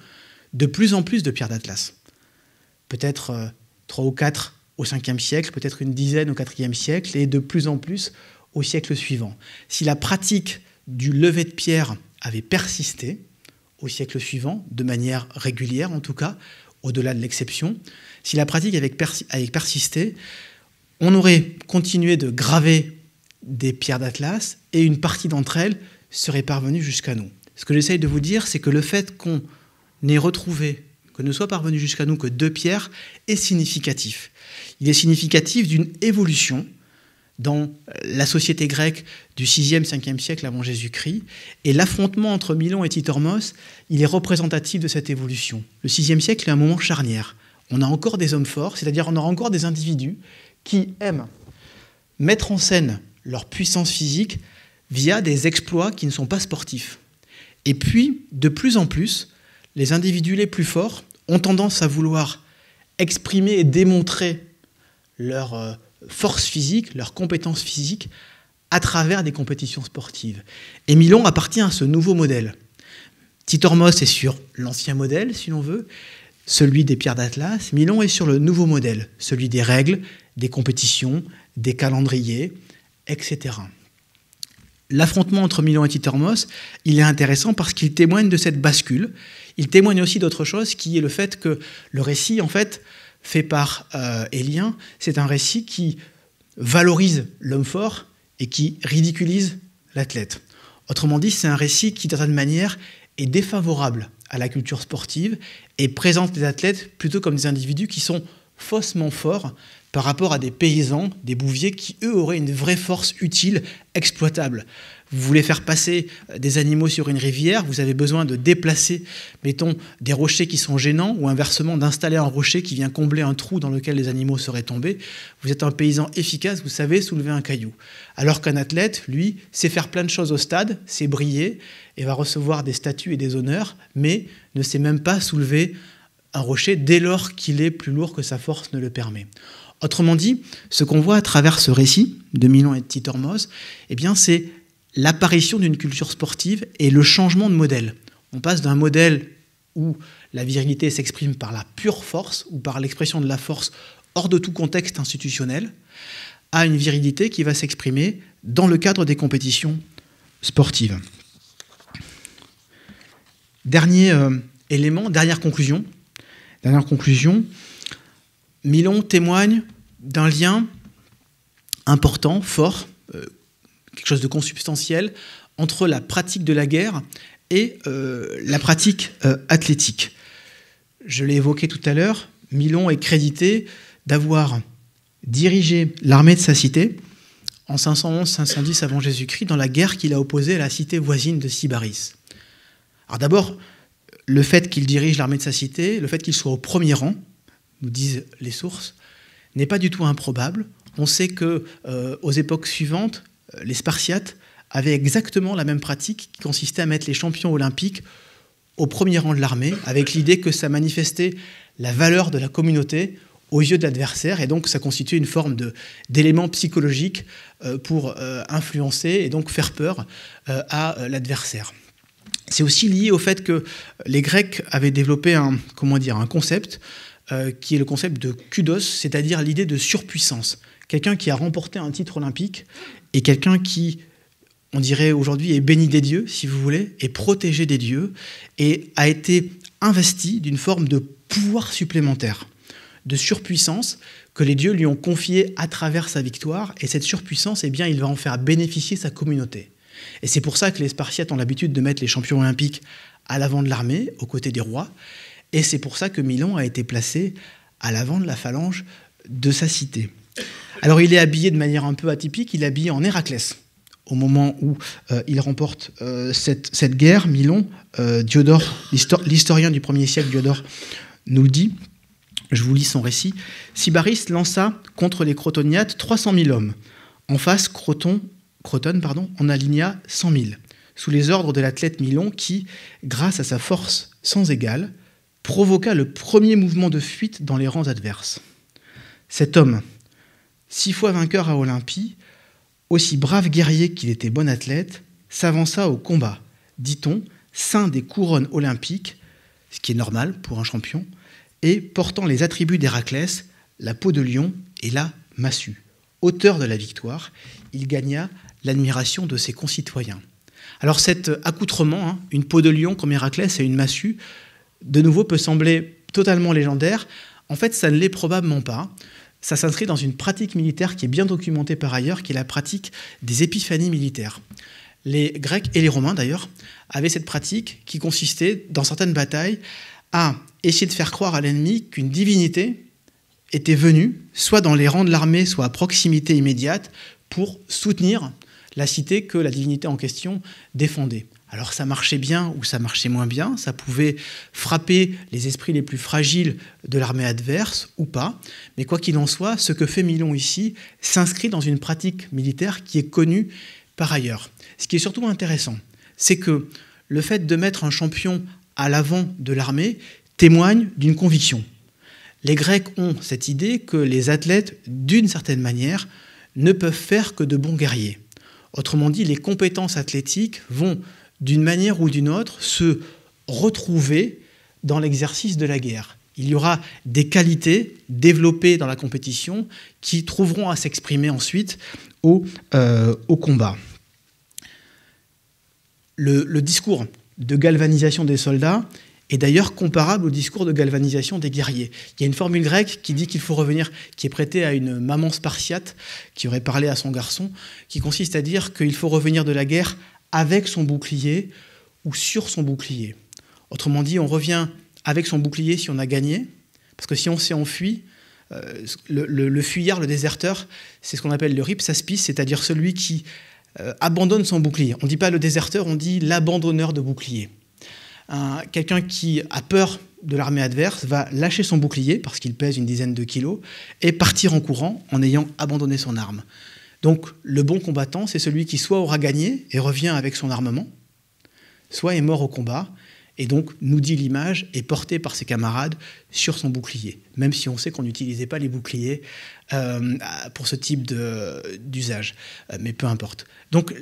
S2: de plus en plus de pierres d'Atlas peut-être euh, trois ou quatre au 5e siècle, peut-être une dizaine au 4e siècle, et de plus en plus au siècle suivant. Si la pratique du lever de pierre avait persisté au siècle suivant, de manière régulière en tout cas, au-delà de l'exception, si la pratique avait, persisté, on aurait continué de graver des pierres d'Atlas et une partie d'entre elles serait parvenue jusqu'à nous. Ce que j'essaye de vous dire, c'est que le fait qu'on ait retrouvé que ne soit parvenu jusqu'à nous que deux pierres est significatif. Il est significatif d'une évolution dans euh, la société grecque du 6e, 5e siècle avant Jésus-Christ. Et l'affrontement entre Milon et Titormos, il est représentatif de cette évolution. Le 6e siècle est un moment charnière. On a encore des hommes forts, c'est-à-dire on a encore des individus qui aiment mettre en scène leur puissance physique via des exploits qui ne sont pas sportifs. Et puis, de plus en plus, les individus les plus forts ont tendance à vouloir exprimer et démontrer leur euh, force physique, leur compétence physique, à travers des compétitions sportives. Et Milan appartient à ce nouveau modèle. Titormos est sur l'ancien modèle, si l'on veut, celui des pierres d'Atlas. Milon est sur le nouveau modèle, celui des règles, des compétitions, des calendriers, etc. L'affrontement entre Milon et Titormos, il est intéressant parce qu'il témoigne de cette bascule il témoigne aussi d'autre chose qui est le fait que le récit, en fait, fait par euh, Élien, c'est un récit qui valorise l'homme fort et qui ridiculise l'athlète. Autrement dit, c'est un récit qui, d'une certaine manière, est défavorable à la culture sportive et présente les athlètes plutôt comme des individus qui sont faussement forts par rapport à des paysans, des bouviers qui, eux, auraient une vraie force utile, exploitable vous voulez faire passer euh, des animaux sur une rivière, vous avez besoin de déplacer, mettons, des rochers qui sont gênants, ou inversement d'installer un rocher qui vient combler un trou dans lequel les animaux seraient tombés. Vous êtes un paysan efficace, vous savez soulever un caillou. Alors qu'un athlète, lui, sait faire plein de choses au stade, sait briller, et va recevoir des statuts et des honneurs, mais ne sait même pas soulever un rocher dès lors qu'il est plus lourd que sa force ne le permet. Autrement dit, ce qu'on voit à travers ce récit de Milan et de Titormos, eh bien, c'est l'apparition d'une culture sportive et le changement de modèle. On passe d'un modèle où la virilité s'exprime par la pure force ou par l'expression de la force hors de tout contexte institutionnel, à une virilité qui va s'exprimer dans le cadre des compétitions sportives. Dernier euh, élément, dernière conclusion. Dernière conclusion, Milon témoigne d'un lien important, fort, euh, quelque chose de consubstantiel entre la pratique de la guerre et euh, la pratique euh, athlétique. Je l'ai évoqué tout à l'heure, Milon est crédité d'avoir dirigé l'armée de sa cité en 511-510 avant Jésus-Christ dans la guerre qu'il a opposée à la cité voisine de Sibaris. Alors d'abord, le fait qu'il dirige l'armée de sa cité, le fait qu'il soit au premier rang, nous disent les sources, n'est pas du tout improbable. On sait que euh, aux époques suivantes, les Spartiates avaient exactement la même pratique qui consistait à mettre les champions olympiques au premier rang de l'armée, avec l'idée que ça manifestait la valeur de la communauté aux yeux de l'adversaire, et donc ça constituait une forme d'élément psychologique euh, pour euh, influencer et donc faire peur euh, à l'adversaire. C'est aussi lié au fait que les Grecs avaient développé un, comment dire, un concept euh, qui est le concept de kudos, c'est-à-dire l'idée de surpuissance. Quelqu'un qui a remporté un titre olympique et quelqu'un qui, on dirait aujourd'hui, est béni des dieux, si vous voulez, est protégé des dieux et a été investi d'une forme de pouvoir supplémentaire, de surpuissance que les dieux lui ont confié à travers sa victoire. Et cette surpuissance, eh bien, il va en faire bénéficier sa communauté. Et c'est pour ça que les Spartiates ont l'habitude de mettre les champions olympiques à l'avant de l'armée, aux côtés des rois, et c'est pour ça que Milon a été placé à l'avant de la phalange de sa cité. Alors il est habillé de manière un peu atypique, il est habillé en Héraclès. Au moment où euh, il remporte euh, cette, guerre, Milon, euh, Diodore, l'historien du 1er siècle, Diodore, nous le dit. Je vous lis son récit. Sybaris lança contre les Crotoniates 300 000 hommes. En face, Croton, Croton pardon, en aligna 100 000, sous les ordres de l'athlète Milon qui, grâce à sa force sans égale, provoqua le premier mouvement de fuite dans les rangs adverses. Cet homme, six fois vainqueur à Olympie, aussi brave guerrier qu'il était bon athlète, s'avança au combat, dit-on, saint des couronnes olympiques, ce qui est normal pour un champion, et portant les attributs d'Héraclès, la peau de lion et la massue. Auteur de la victoire, il gagna l'admiration de ses concitoyens. Alors cet accoutrement, hein, une peau de lion comme Héraclès et une massue, de nouveau, peut sembler totalement légendaire. En fait, ça ne l'est probablement pas. Ça s'inscrit dans une pratique militaire qui est bien documentée par ailleurs, qui est la pratique des épiphanies militaires. Les Grecs et les Romains, d'ailleurs, avaient cette pratique qui consistait, dans certaines batailles, à essayer de faire croire à l'ennemi qu'une divinité était venue, soit dans les rangs de l'armée, soit à proximité immédiate, pour soutenir la cité que la divinité en question défendait. Alors ça marchait bien ou ça marchait moins bien, ça pouvait frapper les esprits les plus fragiles de l'armée adverse ou pas, mais quoi qu'il en soit, ce que fait Milon ici s'inscrit dans une pratique militaire qui est connue par ailleurs. Ce qui est surtout intéressant, c'est que le fait de mettre un champion à l'avant de l'armée témoigne d'une conviction. Les Grecs ont cette idée que les athlètes, d'une certaine manière, ne peuvent faire que de bons guerriers. Autrement dit, les compétences athlétiques vont d'une manière ou d'une autre, se retrouver dans l'exercice de la guerre. Il y aura des qualités développées dans la compétition qui trouveront à s'exprimer ensuite euh, au, combat. Le, le, discours de galvanisation des soldats est d'ailleurs comparable au discours de galvanisation des guerriers. Il y a une formule grecque qui dit qu'il faut revenir, qui est prêtée à une maman spartiate qui aurait parlé à son garçon, qui consiste à dire qu'il faut revenir de la guerre avec son bouclier ou sur son bouclier. Autrement dit, on revient avec son bouclier si on a gagné, parce que si on s'est enfui, euh, le, fuyard, le déserteur, c'est ce qu'on appelle le ripsaspis, c'est-à-dire celui qui euh, abandonne son bouclier. On ne dit pas le déserteur, on dit l'abandonneur de bouclier. Quelqu'un qui a peur de l'armée adverse va lâcher son bouclier, parce qu'il pèse une dizaine de kilos, et partir en courant en ayant abandonné son arme. Donc le bon combattant, c'est celui qui soit aura gagné et revient avec son armement, soit est mort au combat, et donc nous dit l'image, est portée par ses camarades sur son bouclier, même si on sait qu'on n'utilisait pas les boucliers euh, pour ce type d'usage, euh, mais peu importe. Donc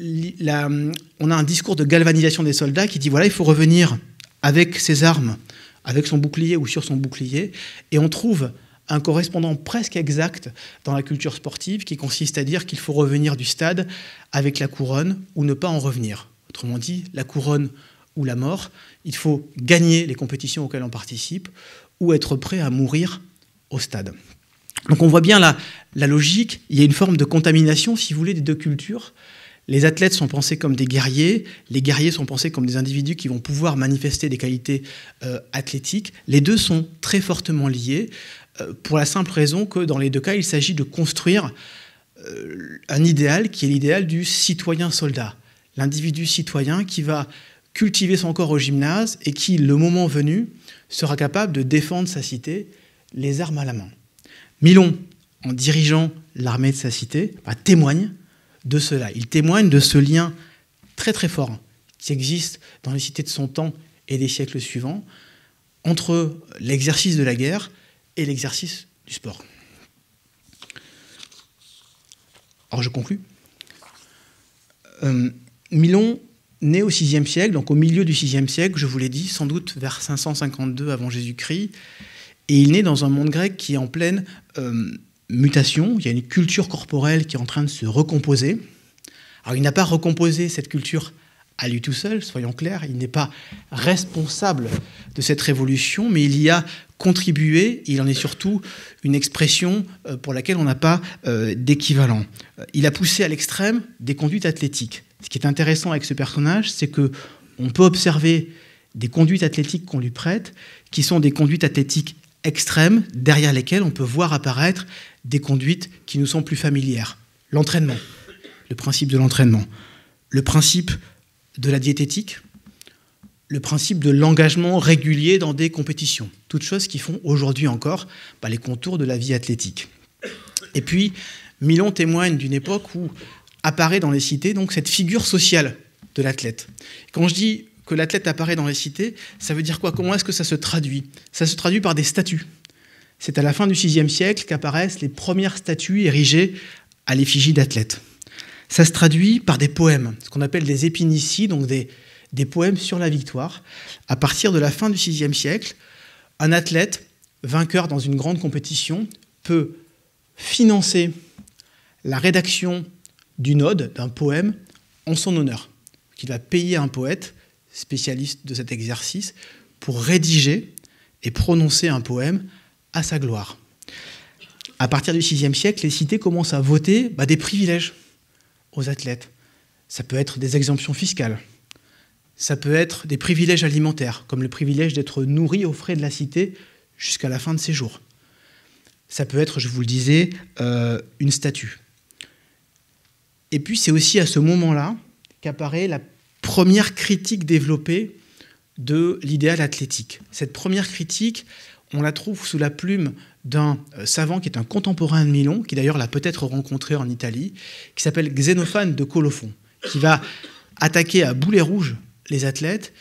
S2: on a un discours de galvanisation des soldats qui dit, voilà, il faut revenir avec ses armes, avec son bouclier ou sur son bouclier, et on trouve un correspondant presque exact dans la culture sportive qui consiste à dire qu'il faut revenir du stade avec la couronne ou ne pas en revenir. Autrement dit, la couronne ou la mort, il faut gagner les compétitions auxquelles on participe ou être prêt à mourir au stade. Donc on voit bien la, la logique, il y a une forme de contamination, si vous voulez, des deux cultures. Les athlètes sont pensés comme des guerriers, les guerriers sont pensés comme des individus qui vont pouvoir manifester des qualités euh, athlétiques. Les deux sont très fortement liés. Euh, pour la simple raison que dans les deux cas, il s'agit de construire euh, un idéal qui est l'idéal du citoyen-soldat, l'individu citoyen qui va cultiver son corps au gymnase et qui, le moment venu, sera capable de défendre sa cité, les armes à la main. Milon, en dirigeant l'armée de sa cité, bah, témoigne de cela. Il témoigne de ce lien très très fort qui existe dans les cités de son temps et des siècles suivants entre l'exercice de la guerre et l'exercice du sport. Alors je conclue. Euh, Milon, naît au VIe siècle, donc au milieu du VIe siècle, je vous l'ai dit, sans doute vers 552 avant Jésus-Christ, et il naît dans un monde grec qui est en pleine euh, mutation, il y a une culture corporelle qui est en train de se recomposer. Alors il n'a pas recomposé cette culture à lui tout seul, soyons clairs, il n'est pas responsable de cette révolution, mais il y a contribuer, il en est surtout une expression euh, pour laquelle on n'a pas euh, d'équivalent. Euh, il a poussé à l'extrême des conduites athlétiques. Ce qui est intéressant avec ce personnage, c'est que on peut observer des conduites athlétiques qu'on lui prête, qui sont des conduites athlétiques extrêmes, derrière lesquelles on peut voir apparaître des conduites qui nous sont plus familières. L'entraînement, le principe de l'entraînement, le principe de la diététique, le principe de l'engagement régulier dans des compétitions, toutes choses qui font aujourd'hui encore bah, les contours de la vie athlétique. Et puis, Milon témoigne d'une époque où apparaît dans les cités donc cette figure sociale de l'athlète. Quand je dis que l'athlète apparaît dans les cités, ça veut dire quoi Comment est-ce que ça se traduit Ça se traduit par des statues. C'est à la fin du VIe siècle qu'apparaissent les premières statues érigées à l'effigie d'athlètes. Ça se traduit par des poèmes, ce qu'on appelle des épinicies, donc des des poèmes sur la victoire. À partir de la fin du VIe siècle, un athlète vainqueur dans une grande compétition peut financer la rédaction d'une ode, d'un poème, en son honneur. Qu'il va payer un poète spécialiste de cet exercice pour rédiger et prononcer un poème à sa gloire. À partir du VIe siècle, les cités commencent à voter bah, des privilèges aux athlètes. Ça peut être des exemptions fiscales, ça peut être des privilèges alimentaires, comme le privilège d'être nourri aux frais de la cité jusqu'à la fin de ses jours. Ça peut être, je vous le disais, euh, une statue. Et puis c'est aussi à ce moment-là qu'apparaît la première critique développée de l'idéal athlétique. Cette première critique, on la trouve sous la plume d'un euh, savant qui est un contemporain de Milon, qui d'ailleurs l'a peut-être rencontré en Italie, qui s'appelle Xénophane de Colophon, qui va attaquer à boulet rouge les athlètes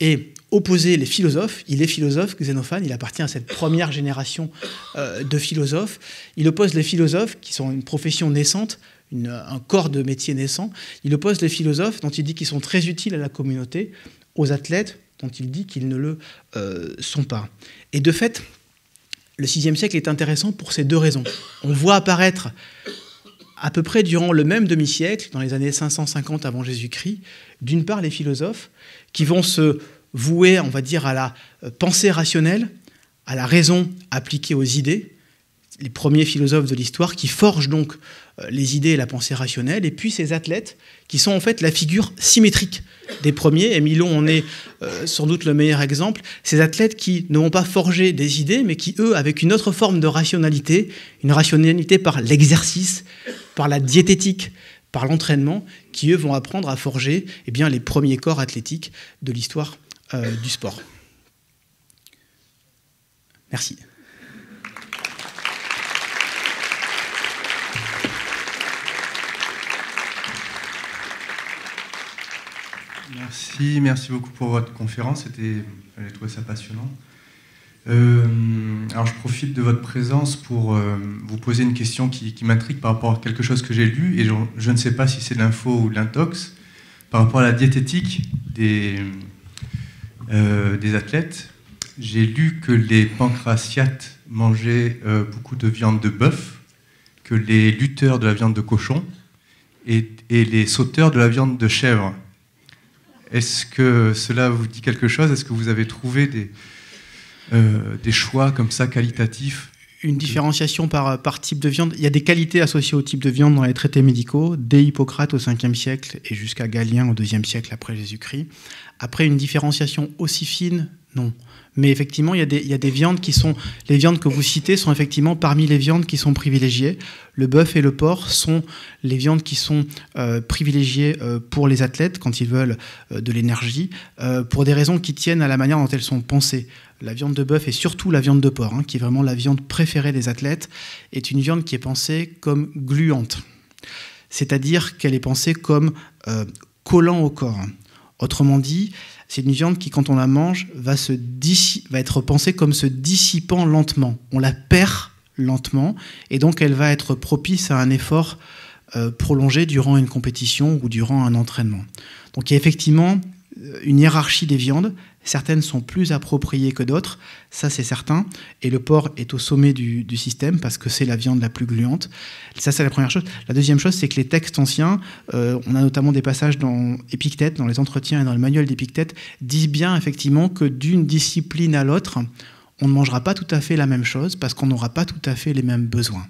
S2: et opposer les philosophes. Il est philosophe, Xénophane, il appartient à cette première génération euh, de philosophes. Il oppose les philosophes, qui sont une profession naissante, un corps de métier naissant. Il oppose les philosophes, dont il dit qu'ils sont très utiles à la communauté, aux athlètes, dont il dit qu'ils ne le euh, sont pas. Et de fait, le VIe siècle est intéressant pour ces deux raisons. On voit apparaître à peu près durant le même demi-siècle, dans les années 550 avant Jésus-Christ, d'une part les philosophes qui vont se vouer, on va dire, à la euh, pensée rationnelle, à la raison appliquée aux idées, les premiers philosophes de l'histoire qui forgent donc euh, les idées et la pensée rationnelle, et puis ces athlètes qui sont en fait la figure symétrique des premiers, et Milon en est euh, sans doute le meilleur exemple, ces athlètes qui ne pas forgé des idées, mais qui, eux, avec une autre forme de rationalité, une rationalité par l'exercice, par la diététique, par l'entraînement, qui, eux, vont apprendre à forger eh bien, les premiers corps athlétiques de l'histoire euh, du sport. Merci.
S3: Merci, merci beaucoup pour votre conférence. C'était, j'ai trouvé ça passionnant. Euh, alors, je profite de votre présence pour euh, vous poser une question qui, m'intrigue par rapport à quelque chose que j'ai lu, et je, ne sais pas si c'est de l'info ou de l'intox, par rapport à la diététique des, euh, des athlètes. J'ai lu que les pancratiates mangeaient beaucoup de viande de bœuf, que les lutteurs de la viande de cochon et les sauteurs de la viande de chèvre. Est-ce que cela vous dit quelque chose Est-ce que vous avez trouvé euh, des, choix comme ça qualitatifs
S2: une différenciation par, par type de viande. Il y a des qualités associées au type de viande dans les traités médicaux, dès Hippocrate au 5e siècle et jusqu'à Galien au 2 siècle après Jésus-Christ. Après, une différenciation aussi fine, non. Mais effectivement, il y, a des, il des, viandes qui sont. Les viandes que vous citez sont effectivement parmi les viandes qui sont privilégiées. Le bœuf et le porc sont les viandes qui sont euh, privilégiées euh, pour les athlètes quand ils veulent euh, de l'énergie, pour des raisons qui tiennent à la manière dont elles sont pensées. La viande de bœuf et surtout la viande de porc, hein, qui est vraiment la viande préférée des athlètes, est une viande qui est pensée comme gluante. C'est-à-dire qu'elle est pensée comme collant au corps. Autrement dit, c'est une viande qui, quand on la mange, va, se va être pensée comme se dissipant lentement. On la perd lentement, et donc elle va être propice à un effort euh, prolongé durant une compétition ou durant un entraînement. Donc il y a effectivement euh, une hiérarchie des viandes, Certaines sont plus appropriées que d'autres, ça c'est certain. Et le porc est au sommet du, système parce que c'est la viande la plus gluante. Ça c'est la première chose. La deuxième chose, c'est que les textes anciens, euh, on a notamment des passages dans Épictète, dans les entretiens et dans le manuel d'Épictète, disent bien effectivement que d'une discipline à l'autre, on ne mangera pas tout à fait la même chose parce qu'on n'aura pas tout à fait les mêmes besoins.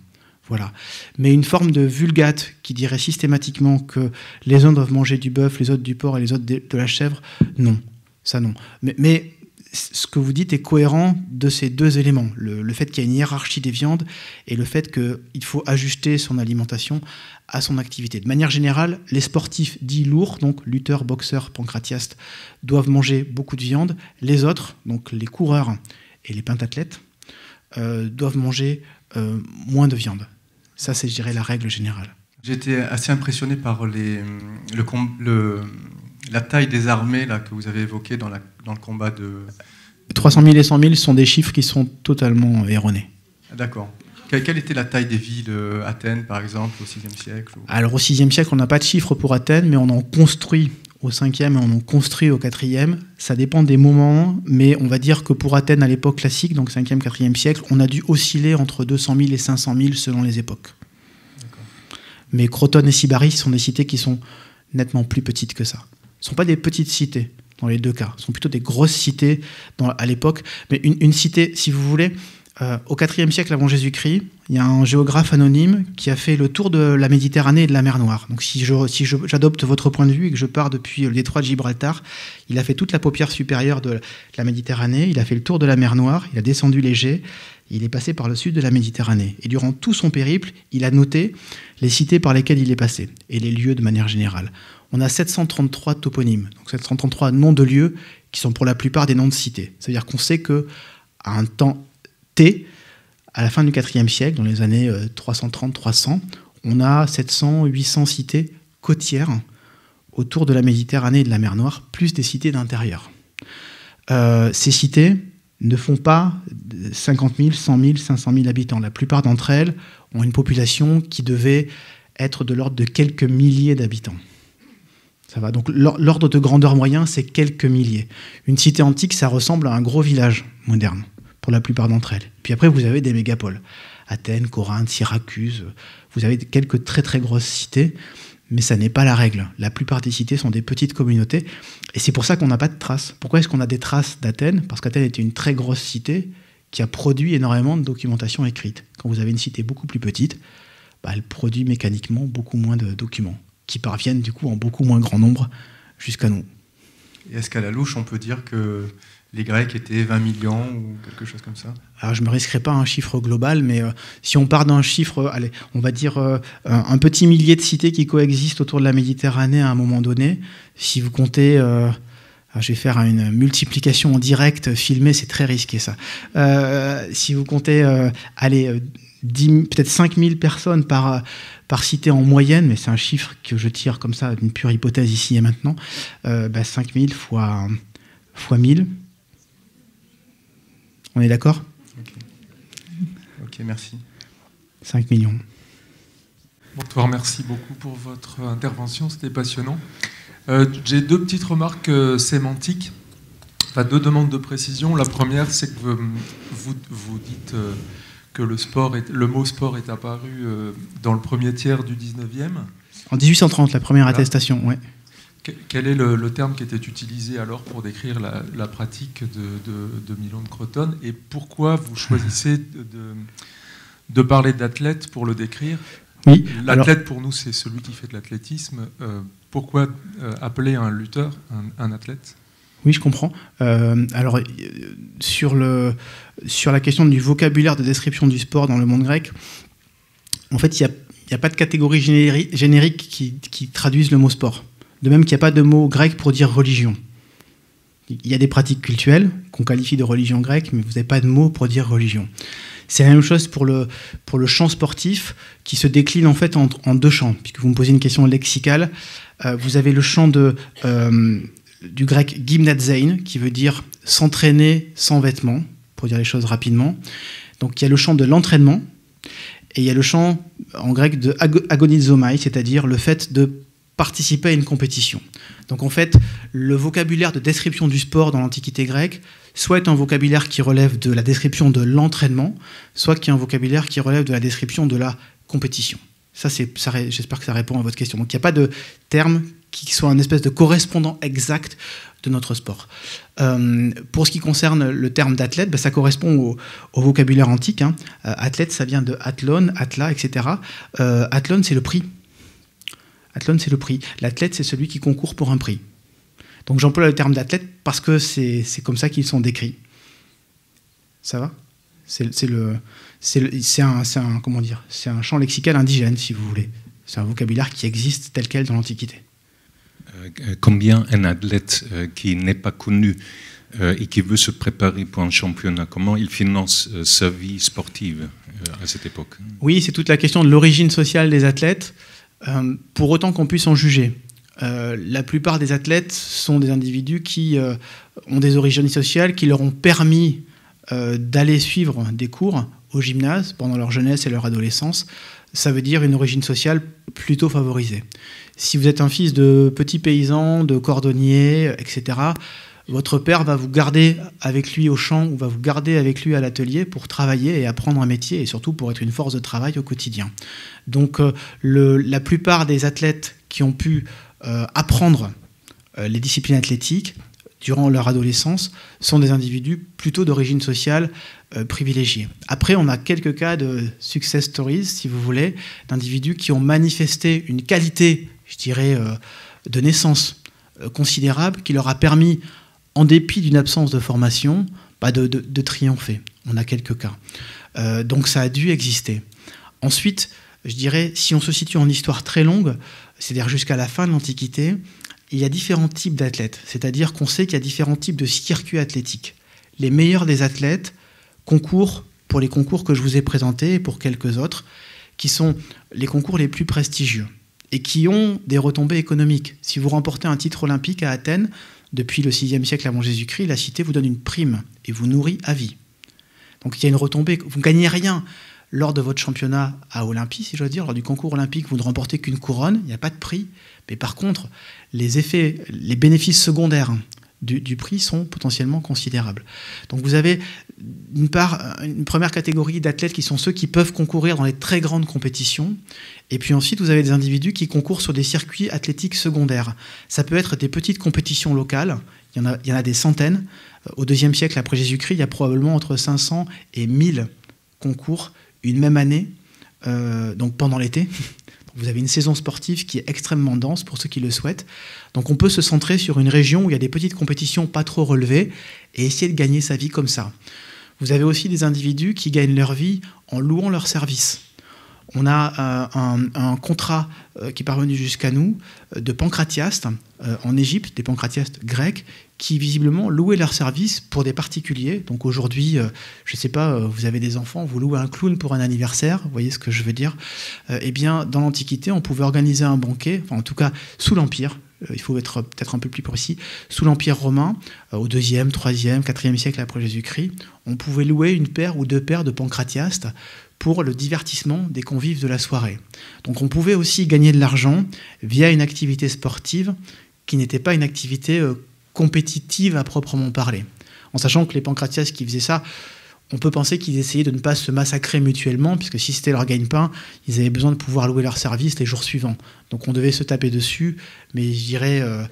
S2: Voilà. Mais une forme de vulgate qui dirait systématiquement que les uns doivent manger du bœuf, les autres du porc et les autres de la chèvre, non ça non. Mais, ce que vous dites est cohérent de ces deux éléments, le, fait qu'il y a une hiérarchie des viandes et le fait qu'il faut ajuster son alimentation à son activité. De manière générale, les sportifs dits lourds, donc lutteurs, boxeurs, pancratiastes, doivent manger beaucoup de viande. Les autres, donc les coureurs et les pentathlètes, euh, doivent manger euh, moins de viande. Ça, c'est, je dirais, la règle générale.
S3: J'étais assez impressionné par les, le, le la taille des armées là, que vous avez évoquées dans, le combat de...
S2: 300 000 et 100 000 sont des chiffres qui sont totalement erronés.
S3: Ah, d'accord. Quelle était la taille des villes, euh, Athènes par exemple, au VIe siècle
S2: Alors au VIe siècle, on n'a pas de chiffres pour Athènes, mais on en construit au 5 et on en construit au 4 Ça dépend des moments, mais on va dire que pour Athènes à l'époque classique, donc 5e, 4e siècle, on a dû osciller entre 200 000 et 500 000 selon les époques. Mais Croton et Sybaris sont des cités qui sont nettement plus petites que ça. Ce ne sont pas des petites cités dans les deux cas. Ce sont plutôt des grosses cités à l'époque. Mais une, cité, si vous voulez, euh, au IVe siècle avant Jésus-Christ, il y a un géographe anonyme qui a fait le tour de la Méditerranée et de la mer Noire. Donc si, j'adopte votre point de vue et que je pars depuis le détroit de Gibraltar, il a fait toute la paupière supérieure de la Méditerranée, il a fait le tour de la mer Noire, il a descendu léger, il est passé par le sud de la Méditerranée. Et durant tout son périple, il a noté les cités par lesquelles il est passé et les lieux de manière générale on a 733 toponymes, donc 733 noms de lieux qui sont pour la plupart des noms de cités. C'est-à-dire qu'on sait que à un temps T, à la fin du IVe siècle, dans les années 330-300, euh, on a 700-800 cités côtières autour de la Méditerranée et de la mer Noire, plus des cités d'intérieur. Euh, ces cités ne font pas 50 000, 100 000, 500 000 habitants. La plupart d'entre elles ont une population qui devait être de l'ordre de quelques milliers d'habitants. Donc l'ordre de grandeur moyen, c'est quelques milliers. Une cité antique, ça ressemble à un gros village moderne, pour la plupart d'entre elles. Puis après, vous avez des mégapoles. Athènes, Corinthe, Syracuse. Vous avez quelques très très grosses cités, mais ça n'est pas la règle. La plupart des cités sont des petites communautés, et c'est pour ça qu'on n'a pas de traces. Pourquoi est-ce qu'on a des traces d'Athènes Parce qu'Athènes était une très grosse cité qui a produit énormément de documentation écrite. Quand vous avez une cité beaucoup plus petite, bah, elle produit mécaniquement beaucoup moins de documents qui parviennent du coup en beaucoup moins grand nombre jusqu'à nous.
S3: Est-ce qu'à la louche, on peut dire que les Grecs
S2: étaient 20 millions ou quelque chose comme ça Alors je ne me risquerai pas un chiffre global, mais euh, si on part d'un chiffre, allez, on va dire euh, un petit millier de cités qui coexistent autour de la Méditerranée à un moment donné, si vous comptez... Euh, je vais faire une multiplication en direct, filmée, c'est très risqué ça. si vous comptez, allez, peut-être 5000 personnes par, euh, par cité en moyenne, mais c'est un chiffre que je tire comme ça, d'une pure hypothèse ici et maintenant, euh, bah 5000 fois, fois 1000. On est d'accord Ok. ok, merci. 5 millions.
S4: toi merci beaucoup pour votre intervention, c'était passionnant. Euh, j'ai deux petites remarques euh, sémantiques, deux demandes de précision. La première, c'est que vous, vous dites que le, sport est, le mot sport est apparu euh, dans le premier tiers du 19e.
S2: En 1830, la première attestation, oui.
S4: Quel est le, terme qui était utilisé alors pour décrire la, pratique de, de, de, Milon et pourquoi vous choisissez de, parler d'athlète pour le décrire oui, L'athlète pour nous c'est celui qui fait de l'athlétisme. Euh, pourquoi euh, appeler un lutteur un athlète
S2: oui, je comprends. Euh, alors, euh, sur, le, sur la question du vocabulaire de description du sport dans le monde grec, en fait, il n'y a, pas de catégorie générique qui, qui, traduise le mot sport. De même qu'il n'y a pas de mot grec pour dire religion. Il y a des pratiques cultuelles qu'on qualifie de religion grecque, mais vous n'avez pas de mot pour dire religion. C'est la même chose pour le, pour le champ sportif qui se décline en fait en, deux champs. Puisque vous me posez une question lexicale, euh, vous avez le champ de du grec gymnazein », qui veut dire s'entraîner sans vêtements, pour dire les choses rapidement. Donc il y a le champ de l'entraînement, et il y a le champ en grec de agonizomai, c'est-à-dire le fait de participer à une compétition. Donc en fait, le vocabulaire de description du sport dans l'Antiquité grecque, soit est un vocabulaire qui relève de la description de l'entraînement, soit qui est un vocabulaire qui relève de la description de la compétition. Ça, c'est, j'espère que ça répond à votre question. Donc il n'y a pas de terme qui soit un espèce de correspondant exact de notre sport. Euh, pour ce qui concerne le terme d'athlète, bah, ça correspond au, vocabulaire antique. Hein. Euh, athlète, ça vient de athlon, atla, etc. Euh, athlon, c'est le prix. Athlon, c'est le prix. L'athlète, c'est celui qui concourt pour un prix. Donc j'emploie le terme d'athlète parce que c'est comme ça qu'ils sont décrits. Ça va C'est le un, un, c'est un champ lexical indigène, si vous voulez. C'est un vocabulaire qui existe tel quel dans l'Antiquité.
S3: Euh, combien un athlète euh, qui n'est pas connu euh, et qui veut se préparer pour un championnat, comment il finance sa vie sportive à cette époque
S2: Oui, c'est toute la question de l'origine sociale des athlètes, pour autant qu'on puisse en juger. la plupart des athlètes sont des individus qui ont des origines sociales qui leur ont permis d'aller suivre des cours au gymnase pendant leur jeunesse et leur adolescence, ça veut dire une origine sociale plutôt favorisée. Si vous êtes un fils de petit paysan, de cordonnier, etc., votre père va vous garder avec lui au champ ou va vous garder avec lui à l'atelier pour travailler et apprendre un métier et surtout pour être une force de travail au quotidien. Donc euh, la plupart des athlètes qui ont pu euh, apprendre euh, les disciplines athlétiques durant leur adolescence sont des individus plutôt d'origine sociale euh, privilégiés. Après, on a quelques cas de success stories, si vous voulez, d'individus qui ont manifesté une qualité, je dirais, euh, de naissance euh, considérable, qui leur a permis, en dépit d'une absence de formation, bah, de, de, triompher. On a quelques cas. donc ça a dû exister. Ensuite, je dirais, si on se situe en histoire très longue, c'est-à-dire jusqu'à la fin de l'Antiquité, il y a différents types d'athlètes. C'est-à-dire qu'on sait qu'il y a différents types de circuits athlétiques. Les meilleurs des athlètes concours, pour les concours que je vous ai présentés et pour quelques autres, qui sont les concours les plus prestigieux et qui ont des retombées économiques. Si vous remportez un titre olympique à Athènes, depuis le VIe siècle avant Jésus-Christ, la cité vous donne une prime et vous nourrit à vie. Donc il y a une retombée, vous ne gagnez rien lors de votre championnat à Olympie, si je dois dire, lors du concours olympique, vous ne remportez qu'une couronne, il n'y a pas de prix. Mais par contre, les effets, les bénéfices secondaires hein, du, prix sont potentiellement considérables. Donc vous avez une, part, une première catégorie d'athlètes qui sont ceux qui peuvent concourir dans les très grandes compétitions, et puis ensuite vous avez des individus qui concourent sur des circuits athlétiques secondaires. Ça peut être des petites compétitions locales, il y en a, il y en a des centaines. Euh, au deuxième siècle après Jésus-Christ, il y a probablement entre 500 et 1000 concours une même année, euh, donc pendant l'été. Vous avez une saison sportive qui est extrêmement dense pour ceux qui le souhaitent. Donc on peut se centrer sur une région où il y a des petites compétitions pas trop relevées et essayer de gagner sa vie comme ça. Vous avez aussi des individus qui gagnent leur vie en louant leurs services. On a euh, un, contrat euh, qui est parvenu jusqu'à nous euh, de pancratiastes en Égypte, des pancratiastes grecs, qui visiblement louaient leurs services pour des particuliers. Donc aujourd'hui, je ne sais pas, vous avez des enfants, vous louez un clown pour un anniversaire, vous voyez ce que je veux dire Eh bien, dans l'Antiquité, on pouvait organiser un banquet, en tout cas sous l'Empire, il faut être peut-être un peu plus précis, sous l'Empire romain, au 2e, 3e, 4e siècle après Jésus-Christ, on pouvait louer une paire ou deux paires de pancratiastes pour le divertissement des convives de la soirée. Donc on pouvait aussi gagner de l'argent via une activité sportive qui n'était pas une activité euh, compétitive à proprement parler. En sachant que les pancratias qui faisaient ça, on peut penser qu'ils essayaient de ne pas se massacrer mutuellement, puisque si c'était leur gagne-pain, ils avaient besoin de pouvoir louer leurs services les jours suivants. Donc on devait se taper dessus, mais je dirais euh,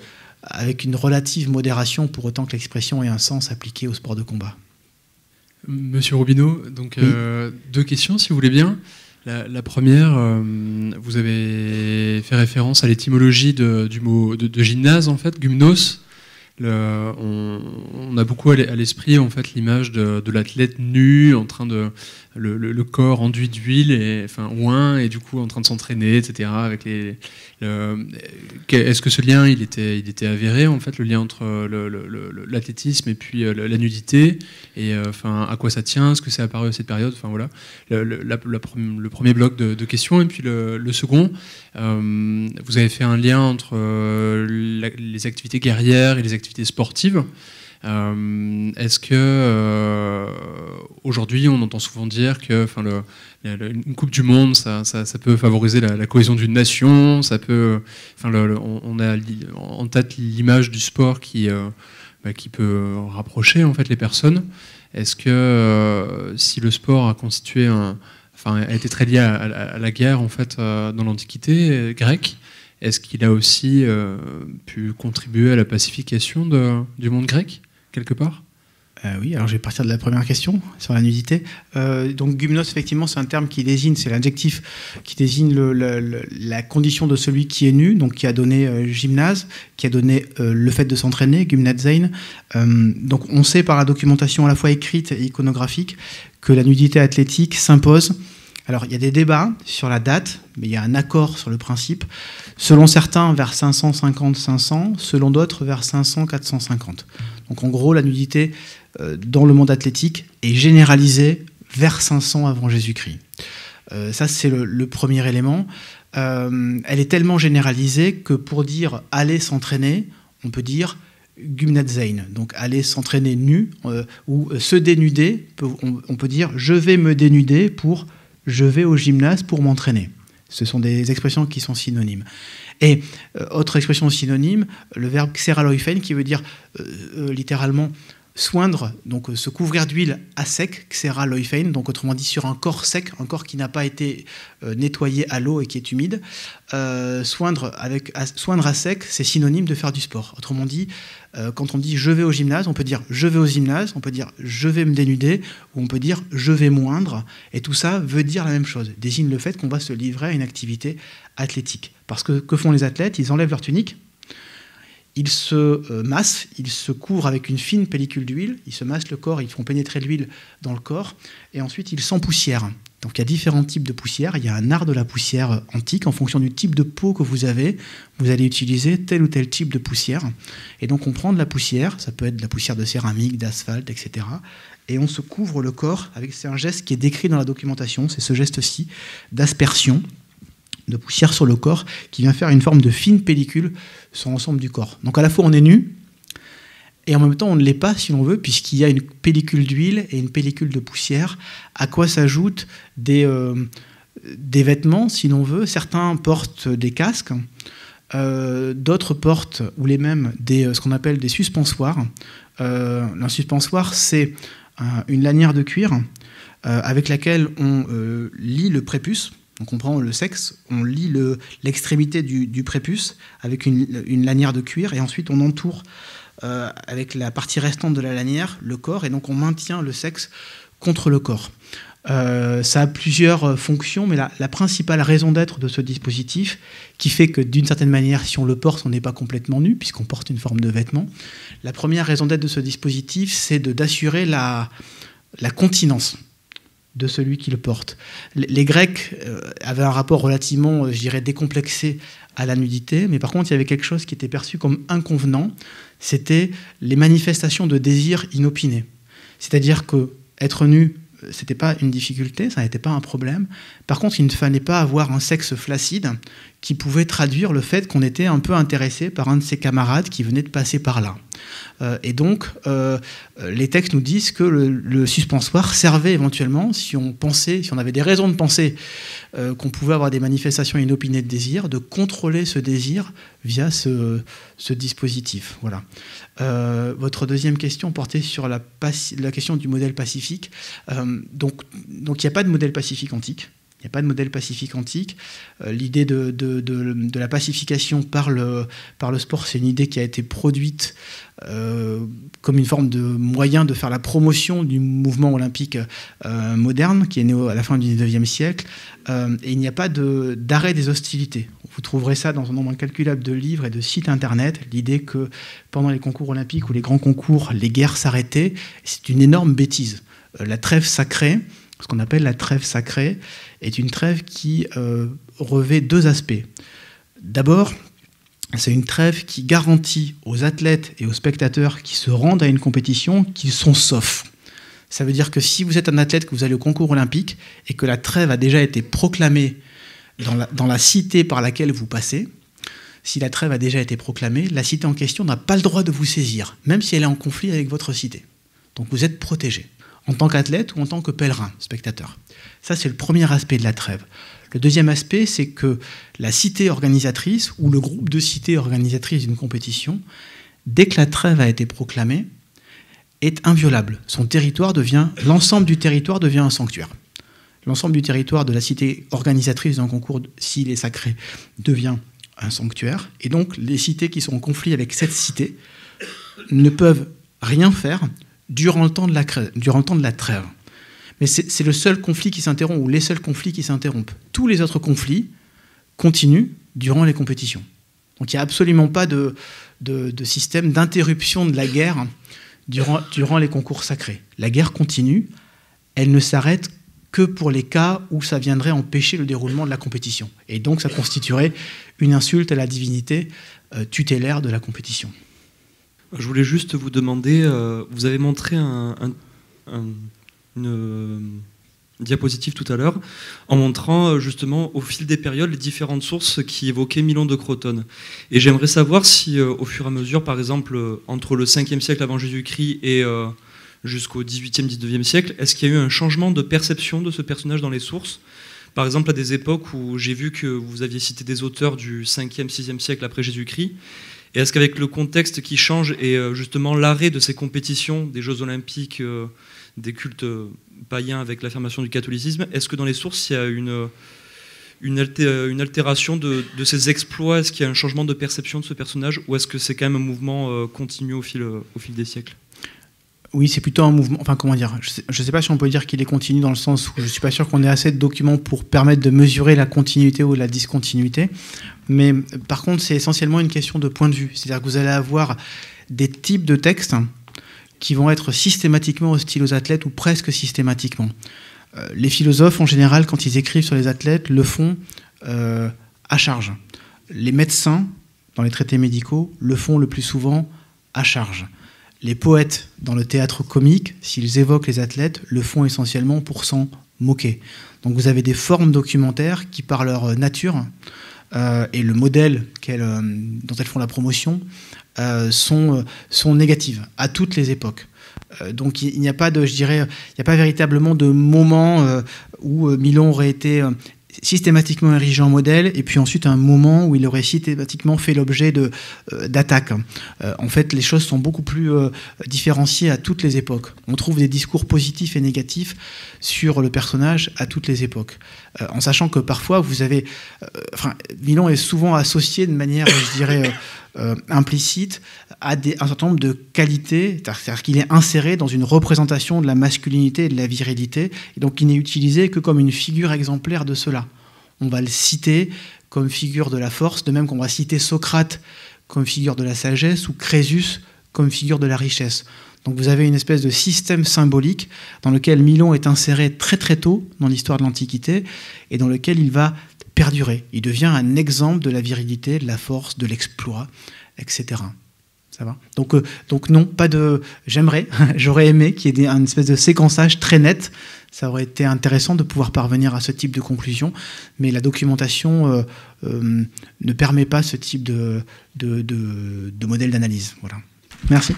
S2: avec une relative modération, pour autant que l'expression ait un sens appliqué au sport de combat.
S4: Monsieur Robineau, donc euh, deux questions si vous voulez bien. La, première, euh, vous avez fait référence à l'étymologie du mot de, gymnase en fait, gymnos. on, a beaucoup à l'esprit en fait l'image de l'athlète nu en train de, le, corps enduit d'huile, et, enfin ouin, et du coup en train de s'entraîner, etc. Avec les, est-ce que ce lien il était, il était avéré en fait, le lien entre l'athlétisme et puis euh, la nudité, et euh, enfin à quoi ça tient, est-ce que c'est apparu à cette période, enfin voilà, le premier bloc de, questions, et puis le, second, euh, vous avez fait un lien entre les activités guerrières et les activités sportives. Euh, est-ce que euh, aujourd'hui, on entend souvent dire que, une Coupe du Monde, ça, peut favoriser la, cohésion d'une nation. Ça peut, enfin, on, a en tête l'image du sport euh, bah, qui, peut rapprocher en fait les personnes. Est-ce que si le sport a constitué a été très lié à, la guerre en fait dans l'Antiquité grecque, est-ce qu'il a aussi
S2: pu contribuer à la pacification du monde grec quelque part euh, oui, alors je vais partir de la première question sur la nudité. Euh, donc gymnos, effectivement, c'est un terme qui désigne, c'est l'adjectif qui désigne la condition de celui qui est nu, donc qui a donné euh, gymnase, qui a donné le fait de s'entraîner, Euh, donc on sait par la documentation à la fois écrite et iconographique que la nudité athlétique s'impose. Alors il y a des débats sur la date, mais il y a un accord sur le principe. Selon certains, vers 550-500, selon d'autres, vers 500-450. Donc en gros, la nudité euh, dans le monde athlétique est généralisée vers 500 avant Jésus-Christ. Euh, ça, c'est le, premier élément. Euh, elle est tellement généralisée que pour dire aller s'entraîner, on peut dire gymnatsein, donc aller s'entraîner nu ou se dénuder. on peut dire je vais me dénuder pour je vais au gymnase pour m'entraîner. Ce sont des expressions qui sont synonymes. Et euh, autre expression synonyme, le verbe xeraloifen, qui veut dire euh, euh, littéralement soindre, donc se euh, couvrir d'huile à sec, xera loifein, donc autrement dit sur un corps sec, un corps qui n'a pas été euh, nettoyé à l'eau et qui est humide. Euh, soindre, avec, à, soindre à sec, c'est synonyme de faire du sport. Autrement dit, quand on dit je vais au gymnase, on peut dire je vais au gymnase, on peut dire je vais me dénuder, ou on peut dire je vais moindre, et tout ça veut dire la même chose, désigne le fait qu'on va se livrer à une activité athlétique. Parce que que font les athlètes Ils enlèvent leur tunique, ils se euh, massent, ils se couvrent avec une fine pellicule d'huile, ils se massent le corps, ils font pénétrer l'huile dans le corps, et ensuite ils s'empoussièrent. Donc il y a différents types de poussière, il y a un art de la poussière antique, en fonction du type de peau que vous avez, vous allez utiliser tel ou tel type de poussière. Et donc on prend de la poussière, ça peut être de la poussière de céramique, d'asphalte, etc. Et on se couvre le corps avec, c'est un geste qui est décrit dans la documentation, c'est ce geste-ci, d'aspersion de poussière sur le corps qui vient faire une forme de fine pellicule sur l'ensemble du corps. Donc à la fois on est nu et en même temps on ne l'est pas si l'on veut puisqu'il y a une pellicule d'huile et une pellicule de poussière à quoi s'ajoutent des, euh, vêtements si l'on veut. Certains portent des casques, euh, d'autres portent ou les mêmes des, euh, ce qu'on appelle des suspensoires. un suspensoir c'est une lanière de cuir avec laquelle on lit le prépuce on prend le sexe, on lit l'extrémité du, prépuce avec une, lanière de cuir et ensuite on entoure euh, avec la partie restante de la lanière le corps et donc on maintient le sexe contre le corps. Euh, ça a plusieurs euh, fonctions, mais la, principale raison d'être de ce dispositif, qui fait que d'une certaine manière, si on le porte, on n'est pas complètement nu, puisqu'on porte une forme de vêtement, la première raison d'être de ce dispositif, c'est d'assurer la continence de celui qui le porte. Les Grecs euh, avaient un rapport relativement, euh, je dirais, décomplexé à la nudité, mais par contre, il y avait quelque chose qui était perçu comme inconvenant, c'était les manifestations de désirs inopinés. C'est-à-dire que être nu, euh, c'était pas une difficulté, ça n'était pas un problème. Par contre, il ne fallait pas avoir un sexe flaccide, qui pouvait traduire le fait qu'on était un peu intéressé par un de ses camarades qui venait de passer par là. Euh, et donc, euh, euh, les textes nous disent que le, suspensoir servait éventuellement, si on pensait, si on avait des raisons de penser qu'on pouvait avoir des manifestations inopinées de désir, de contrôler ce désir via ce, dispositif. Voilà. votre deuxième question portait sur la, question du modèle pacifique. donc, il n'y a pas de modèle pacifique antique. Il n'y a pas de modèle pacifique antique. Euh, l'idée de, la pacification par le, sport, c'est une idée qui a été produite euh, comme une forme de moyen de faire la promotion du mouvement olympique euh, moderne, qui est né à la fin du 19e siècle. et il n'y a pas d'arrêt des hostilités. Vous trouverez ça dans un nombre incalculable de livres et de sites internet. L'idée que pendant les concours olympiques ou les grands concours, les guerres s'arrêtaient, c'est une énorme bêtise. la trêve sacrée, ce qu'on appelle la trêve sacrée, est une trêve qui euh, revêt deux aspects. D'abord, c'est une trêve qui garantit aux athlètes et aux spectateurs qui se rendent à une compétition qu'ils sont saufs. Ça veut dire que si vous êtes un athlète, que vous allez au concours olympique et que la trêve a déjà été proclamée dans la, dans la cité par laquelle vous passez, si la trêve a déjà été proclamée, la cité en question n'a pas le droit de vous saisir, même si elle est en conflit avec votre cité. Donc vous êtes protégé en tant qu'athlète ou en tant que pèlerin, spectateur. Ça, c'est le premier aspect de la trêve. Le deuxième aspect, c'est que la cité organisatrice ou le groupe de cités organisatrices d'une compétition, dès que la trêve a été proclamée, est inviolable. Son territoire devient, l'ensemble du territoire devient un sanctuaire. L'ensemble du territoire de la cité organisatrice d'un concours, s'il est sacré, devient un sanctuaire. Et donc, les cités qui sont en conflit avec cette cité ne peuvent rien faire durant le temps de la, trêve. Mais c'est le seul conflit qui s'interrompt, ou les seuls conflits qui s'interrompent. Tous les autres conflits continuent durant les compétitions. Donc il n'y a absolument pas de, système d'interruption de la guerre durant les concours sacrés. La guerre continue, elle ne s'arrête que pour les cas où ça viendrait empêcher le déroulement de la compétition. Et donc ça constituerait une insulte à la divinité euh, tutélaire de la compétition.
S4: Je voulais juste vous demander, euh, vous avez montré un, une euh, diapositive tout à l'heure, en montrant euh, justement au fil des périodes les différentes sources qui évoquaient Milon de Crotone. Et j'aimerais savoir si au fur et à mesure, par exemple, entre le 5e siècle avant Jésus-Christ et jusqu'au 18e, 19e siècle, est-ce qu'il y a eu un changement de perception de ce personnage dans les sources Par exemple, à des époques où j'ai vu que vous aviez cité des auteurs du 5e, 6e siècle après Jésus-Christ, et est-ce qu'avec le contexte qui change et euh, justement l'arrêt de ces compétitions, des Jeux olympiques, euh, des cultes euh, païens avec l'affirmation du catholicisme, est-ce que dans les sources, il y a une, altération de, ces exploits Est-ce qu'il y a un changement de perception de ce personnage Ou est-ce que c'est quand même un mouvement continu au fil des siècles
S2: oui, c'est plutôt un mouvement. Enfin, comment dire Je ne sais, pas si on peut dire qu'il est continu dans le sens où je ne suis pas sûr qu'on ait assez de documents pour permettre de mesurer la continuité ou la discontinuité. Mais par contre, c'est essentiellement une question de point de vue. C'est-à-dire que vous allez avoir des types de textes qui vont être systématiquement hostiles aux athlètes ou presque systématiquement. Euh, les philosophes, en général, quand ils écrivent sur les athlètes, le font euh, à charge. Les médecins, dans les traités médicaux, le font le plus souvent à charge. Les poètes dans le théâtre comique, s'ils évoquent les athlètes, le font essentiellement pour s'en moquer. Donc vous avez des formes documentaires qui, par leur nature euh, et le modèle euh, dont elles font la promotion, euh, sont, sont négatives à toutes les époques. donc il n'y a pas de, je dirais, il n'y a pas véritablement de moment où Milan aurait été systématiquement érigé en modèle, et puis ensuite un moment où il aurait systématiquement fait l'objet euh, d'attaques. Euh, en fait, les choses sont beaucoup plus euh, différenciées à toutes les époques. On trouve des discours positifs et négatifs sur le personnage à toutes les époques. en sachant que parfois, vous avez... Enfin, Milan est souvent associé de manière, je dirais... Euh, implicite à un certain nombre de qualités, c'est-à-dire qu'il est inséré dans une représentation de la masculinité et de la virilité, et donc il n'est utilisé que comme une figure exemplaire de cela. On va le citer comme figure de la force, de même qu'on va citer Socrate comme figure de la sagesse ou Crésus comme figure de la richesse. Donc vous avez une espèce de système symbolique dans lequel Milon est inséré très très tôt dans l'histoire de l'Antiquité et dans lequel il va perdurer. Il devient un exemple de la virilité, de la force, de l'exploit, etc. Ça va donc, euh, donc non, pas de. J'aimerais, j'aurais aimé qu'il y ait une espèce de séquençage très net. Ça aurait été intéressant de pouvoir parvenir à ce type de conclusion, mais la documentation euh, euh, ne permet pas ce type de, de, de modèle d'analyse. Voilà. Merci.